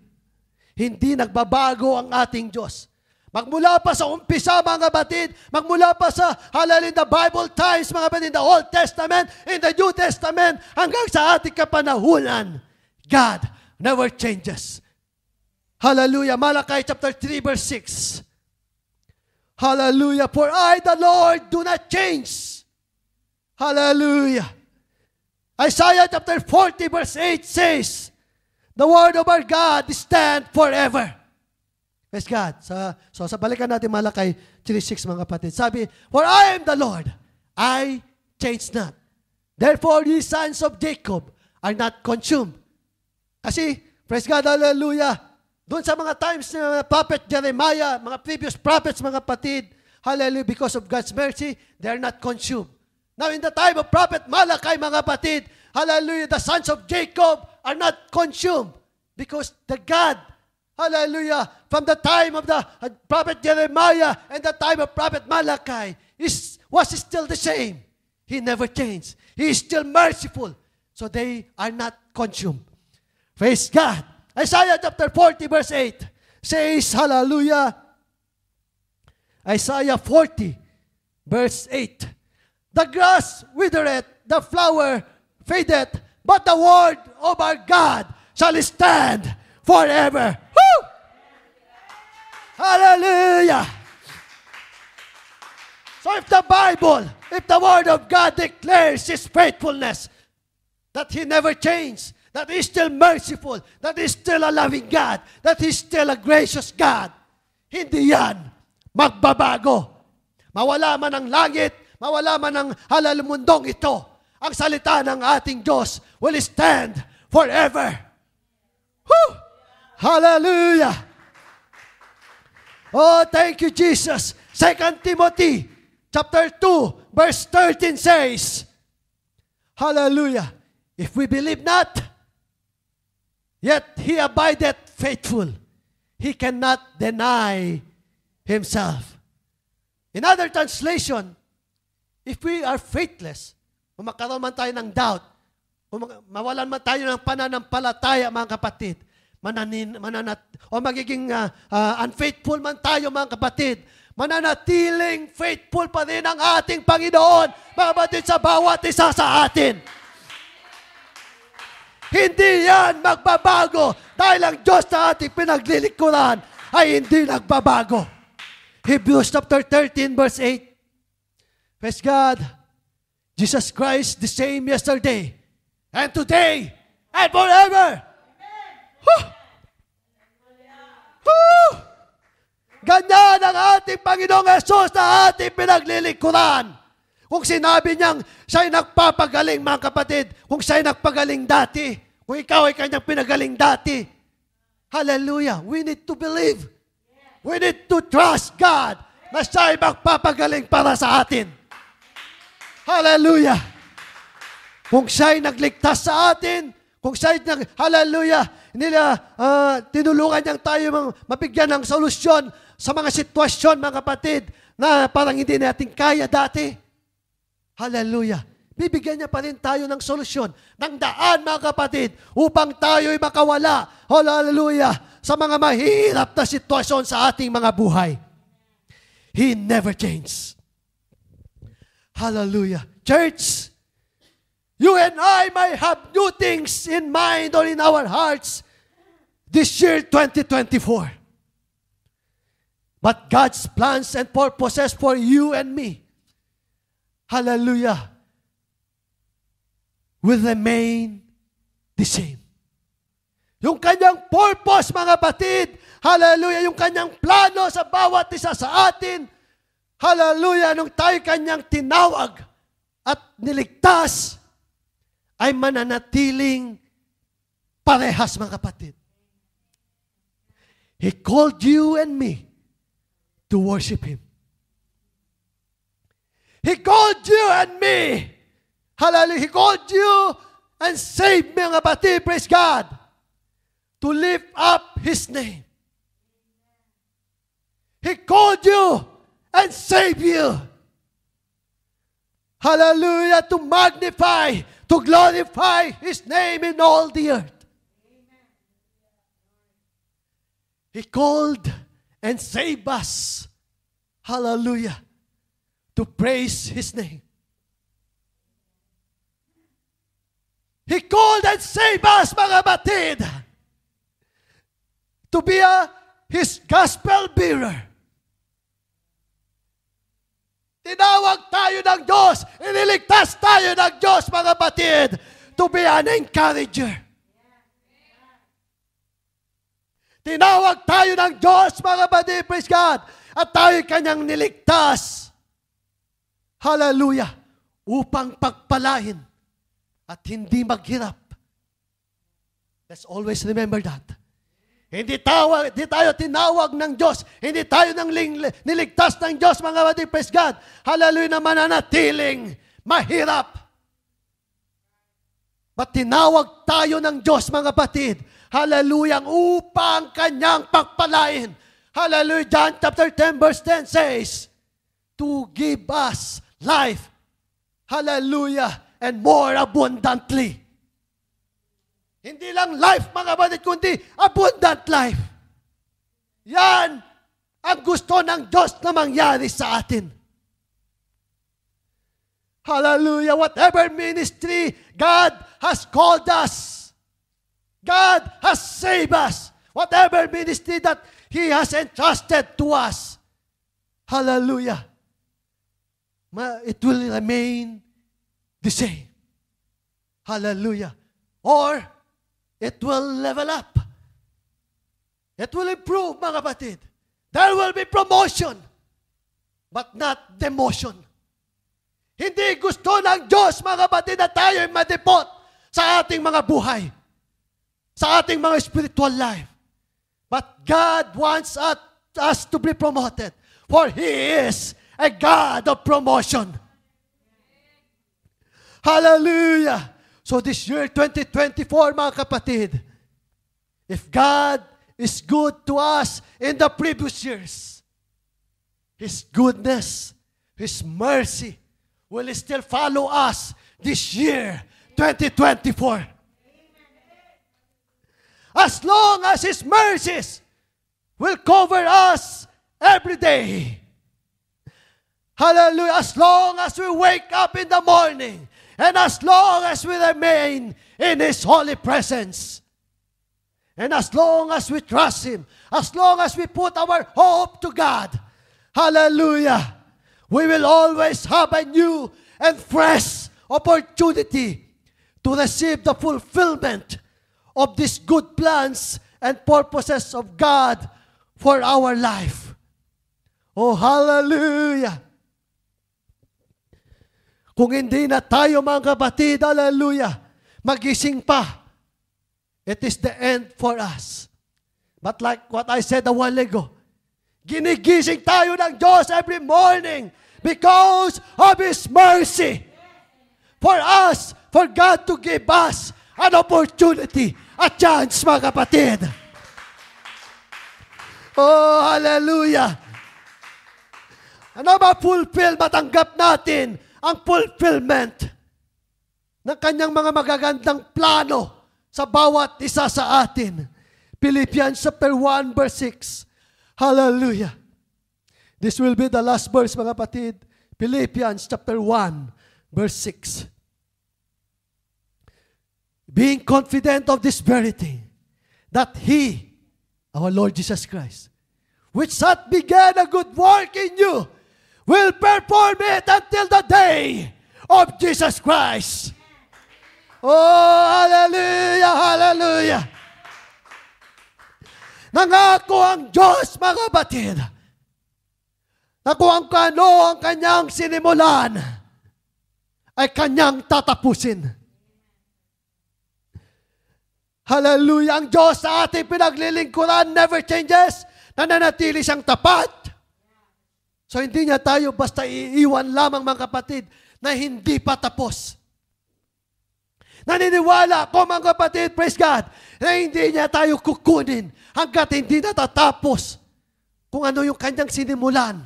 Hindi nagbabago ang ating Diyos. Magmula pa sa umpisa, mga batid, magmula pa sa halal in the Bible times, mga batid, in the Old Testament, in the New Testament, hanggang sa ating kapanahunan, God never changes. Hallelujah. Malachi chapter 3 verse 6. Hallelujah. For I, the Lord, do not change. Hallelujah. Isaiah chapter 40 verse 8 says, The word of our God stand forever. Praise God. Sa, so, sa balikan natin Malakay 3.6 mga kapatid. Sabi, For I am the Lord, I change not. Therefore, ye sons of Jacob are not consumed. Kasi, praise God, hallelujah, doon sa mga times na prophet Jeremiah, mga previous prophets, mga kapatid, hallelujah, because of God's mercy, they are not consumed. Now, in the time of prophet Malachi, mga kapatid, hallelujah, the sons of Jacob are not consumed because the God, hallelujah, from the time of the uh, prophet Jeremiah and the time of prophet Malachi is, was still the same. He never changed. He is still merciful. So they are not consumed. Praise God. Isaiah chapter 40 verse 8 says, hallelujah, Isaiah 40 verse 8, The grass withereth, the flower fadeth, but the word of our God shall stand forever. Woo! Hallelujah! So if the Bible, if the Word of God declares His faithfulness, that He never changed, that He's still merciful, that He's still a loving God, that He's still a gracious God, hindi yan magbabago. Mawala man ang langit, mawala man ang halal mundong ito, ang salita ng ating Diyos will stand forever. Woo! Hallelujah! Oh, thank you, Jesus. 2 Timothy chapter 2, verse 13 says, Hallelujah! If we believe not, yet he abideth faithful. He cannot deny himself. In other translation, if we are faithless, o magkaroon man tayo ng doubt, O mawalan man tayo ng pananampalataya, mga kapatid, mananin, mananat, o magiging uh, uh, unfaithful man tayo, mga kapatid, mananatiling faithful pa rin ang ating Panginoon, mga kapatid, sa bawat isa sa atin. Hindi yan magbabago dahil ang Diyos na ating pinaglilikuran ay hindi nagbabago. Hebrews chapter 13 verse 8. Praise God. Jesus Christ, the same yesterday, and today, and forever. Huh. Huh. Ganyan ang ating Panginoong Yesus na ating pinaglilingkuran. Kung sinabi niyang siya'y nagpapagaling, mga kapatid, kung siya'y nagpagaling dati, kung ikaw ay kanyang pinagaling dati, hallelujah, we need to believe. We need to trust God na siya'y magpapagaling para sa atin. Hallelujah! Kung siya'y nagligtas sa atin, kung siya'y nag, hallelujah, nila, uh, tinulungan niyang tayo mang mapigyan ng solusyon sa mga sitwasyon, mga kapatid, na parang hindi natin kaya dati. Hallelujah. Bibigyan niya pa rin tayo ng solusyon, ng daan, mga kapatid, upang tayo'y makawala, hallelujah, sa mga mahirap na sitwasyon sa ating mga buhay. He never changes. Hallelujah. Church, you and I may have new things in mind or in our hearts this year, 2024. But God's plans and purposes for you and me, hallelujah, will remain the same. Yung kanyang purpose, mga batid, hallelujah, yung kanyang plano sa bawat isa sa atin, Hallelujah! Nung tayo kanyang tinawag at niligtas, ay mananatiling parehas, mga kapatid. He called you and me to worship Him. He called you and me. Hallelujah. He called you and saved me, mga kapatid. Praise God. To lift up His name. He called you and save you. Hallelujah, to magnify, to glorify His name in all the earth. He called and saved us. Hallelujah, to praise His name. He called and saved us, mga batid, to be a, His gospel bearer. Tinawag tayo ng Diyos, iniligtas tayo ng Diyos, mga batid, to be an encourager. Tinawag tayo ng Diyos, mga batid, praise God, at tayo kanyang niligtas. Hallelujah! Upang pagpalain at hindi maghirap. Let's always remember that. Hindi, tawag, hindi tayo tinawag ng Diyos. Hindi tayo nang ling, niligtas ng Diyos, mga kapatid. Praise God. Hallelujah na mananatiling mahirap. But tinawag tayo ng Diyos, mga kapatid. Hallelujah. Upang kanyang pagpalain. Hallelujah. John chapter 10 verse 10 says, To give us life. Hallelujah. And more abundantly. Hindi lang life, mga kapatid, kundi abundant life. Yan ang gusto ng Diyos na mangyari sa atin. Hallelujah. Whatever ministry God has called us, God has saved us. Whatever ministry that He has entrusted to us. Hallelujah. It will remain the same. Hallelujah. Or, It will level up. It will improve, mga kapatid. There will be promotion, but not demotion. Hindi gusto ng Diyos, mga kapatid, na tayo'y madepot sa ating mga buhay, sa ating mga spiritual life. But God wants us to be promoted, for He is a God of promotion. Hallelujah! So this year, 2024, mga kapatid, if God is good to us in the previous years, His goodness, His mercy will still follow us this year, 2024. As long as His mercies will cover us every day. Hallelujah. As long as we wake up in the morning, And as long as we remain in His holy presence, and as long as we trust Him, as long as we put our hope to God, hallelujah, we will always have a new and fresh opportunity to receive the fulfillment of these good plans and purposes of God for our life. Oh, hallelujah! Kung hindi na tayo mga kapatid, hallelujah, magising pa. It is the end for us. But like what I said a while ago, ginigising tayo ng Diyos every morning because of His mercy. For us, for God to give us an opportunity, a chance, mga kapatid. Oh, hallelujah! Ano ba fulfill, matanggap natin ang fulfillment ng kanyang mga magagandang plano sa bawat isa sa atin. Philippians chapter 1 verse 6. Hallelujah. This will be the last verse mga kapatid. Philippians chapter 1 verse 6. Being confident of this very thing, that He, our Lord Jesus Christ, which hath began a good work in you, will perform it until the day of Jesus Christ. Oh, hallelujah, hallelujah. Nangako ang Diyos, mga kapatid, na kung ang kano ang kanyang sinimulan, ay kanyang tatapusin. Hallelujah! Ang Diyos sa ating pinaglilingkuran never changes. Nananatili siyang tapat So hindi niya tayo basta iiwan lamang mga kapatid na hindi pa tapos. Naniniwala ko mga kapatid, praise God, na hindi niya tayo kukunin hanggat hindi natatapos kung ano yung kanyang sinimulan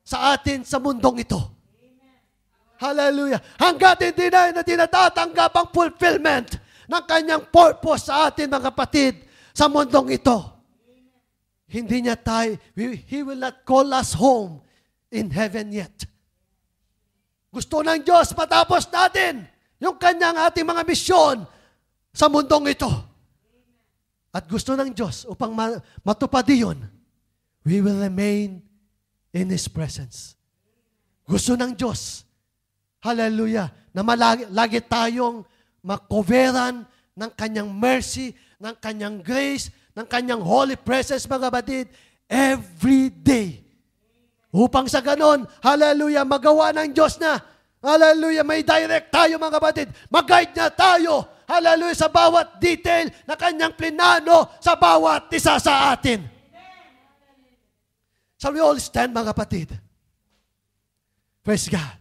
sa atin sa mundong ito. Hallelujah. Hanggat hindi na natin natatanggap ang fulfillment ng kanyang purpose sa atin mga kapatid sa mundong ito. Hindi niya tayo, He will not call us home in heaven yet. Gusto ng Diyos matapos natin yung kanyang ating mga misyon sa mundong ito. At gusto ng Diyos upang matupad iyon, we will remain in His presence. Gusto ng Diyos, hallelujah, na malagi, lagi tayong makoveran ng kanyang mercy, ng kanyang grace, ng kanyang holy presence, mga batid, every day. Upang sa ganon, hallelujah, magawa ng Diyos na. Hallelujah, may direct tayo mga kapatid. Mag-guide niya tayo. Hallelujah, sa bawat detail na kanyang plinano sa bawat isa sa atin. Shall we all stand mga kapatid? Praise God.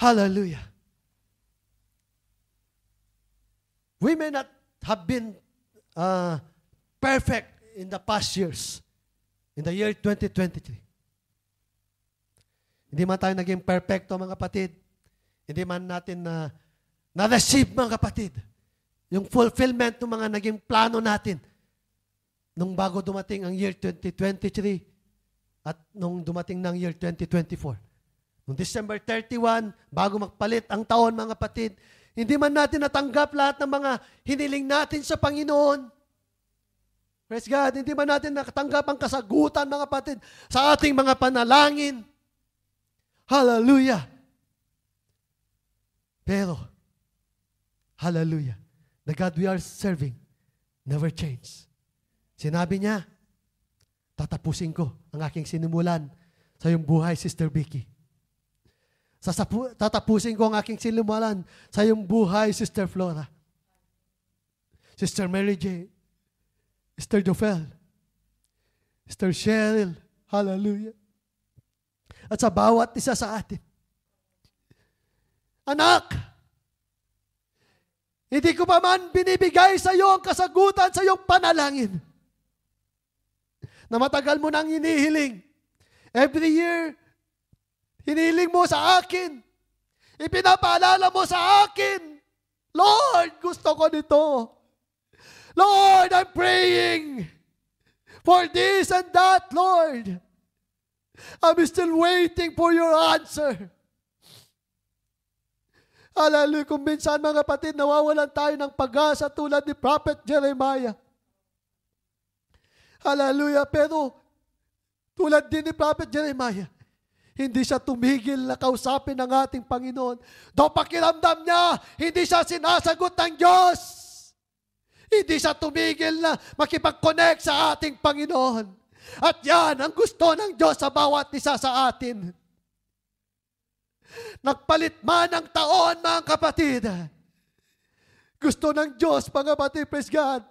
Hallelujah. We may not have been uh, perfect in the past years in the year 2023. Hindi man tayo naging perfecto, mga kapatid. Hindi man natin na na-receive, mga kapatid, yung fulfillment ng mga naging plano natin nung bago dumating ang year 2023 at nung dumating ng year 2024. Nung December 31, bago magpalit ang taon, mga kapatid, hindi man natin natanggap lahat ng mga hiniling natin sa Panginoon, Praise God, hindi man natin nakatanggap ang kasagutan, mga patid, sa ating mga panalangin. Hallelujah! Pero, hallelujah, the God we are serving never changes. Sinabi niya, tatapusin ko ang aking sinimulan sa iyong buhay, Sister Vicky. Sasapu- tatapusin ko ang aking sinimulan sa iyong buhay, Sister Flora. Sister Mary Jane. Sister Jofel, Sister Cheryl, hallelujah. At sa bawat isa sa atin. Anak, hindi ko pa man binibigay sa iyo ang kasagutan sa iyong panalangin na matagal mo nang hinihiling. Every year, hinihiling mo sa akin. Ipinapaalala mo sa akin. Lord, gusto ko nito. Lord, I'm praying for this and that, Lord. I'm still waiting for your answer. Hallelujah. Kung minsan mga kapatid, nawawalan tayo ng pag-asa tulad ni Prophet Jeremiah. Hallelujah. Pero tulad din ni Prophet Jeremiah, hindi siya tumigil na kausapin ng ating Panginoon. Do pakiramdam niya, hindi siya sinasagot ng Diyos. Hindi siya tumigil na makipag-connect sa ating Panginoon. At yan ang gusto ng Diyos sa bawat isa sa atin. Nagpalit man ang taon, mga kapatid. Gusto ng Diyos, mga kapatid, praise God,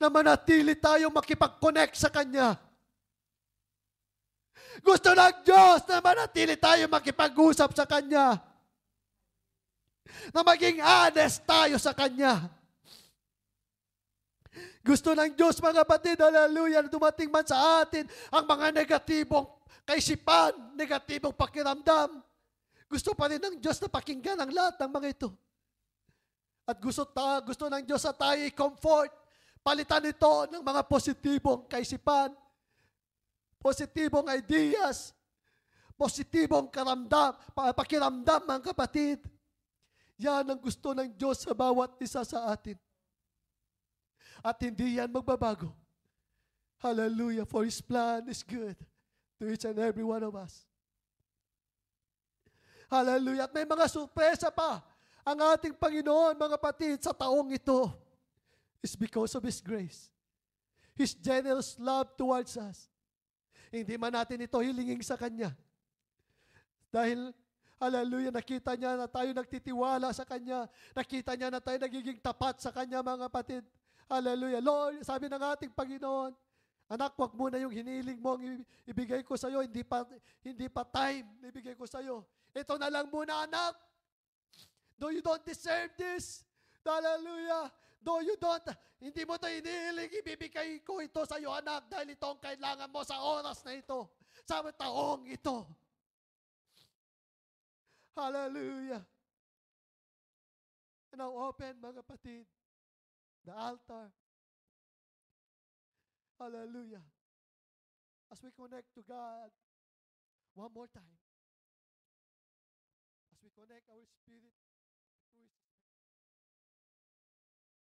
na manatili tayo makipag-connect sa Kanya. Gusto ng Diyos na manatili tayo makipag-usap sa Kanya. Na maging honest tayo sa Kanya. Gusto ng Diyos mga kapatid, hallelujah, na dumating man sa atin ang mga negatibong kaisipan, negatibong pakiramdam. Gusto pa rin ng Diyos na pakinggan ang lahat ng mga ito. At gusto, ta, gusto ng Diyos sa tayo comfort. Palitan ito ng mga positibong kaisipan, positibong ideas, positibong karamdam, pakiramdam mga kapatid. Yan ang gusto ng Diyos sa bawat isa sa atin. At hindi yan magbabago. Hallelujah, for His plan is good to each and every one of us. Hallelujah. At may mga sorpresa pa ang ating Panginoon, mga patid, sa taong ito. is because of His grace. His generous love towards us. Hindi man natin ito hilingin sa Kanya. Dahil Hallelujah, nakita niya na tayo nagtitiwala sa Kanya. Nakita niya na tayo nagiging tapat sa Kanya, mga patid. Hallelujah. Lord, sabi ng ating Panginoon, Anak, wag mo na yung hiniling mo ang ibigay ko sa iyo. Hindi pa, hindi pa time na ibigay ko sa iyo. Ito na lang muna, anak. Do you don't deserve this. Hallelujah. Do you don't, hindi mo ito hinihiling, ibibigay ko ito sa iyo, anak, dahil ito ang kailangan mo sa oras na ito, sa taong ito. Hallelujah. Now open, mga kapatid. the altar. Hallelujah. As we connect to God, one more time. As we connect our spirit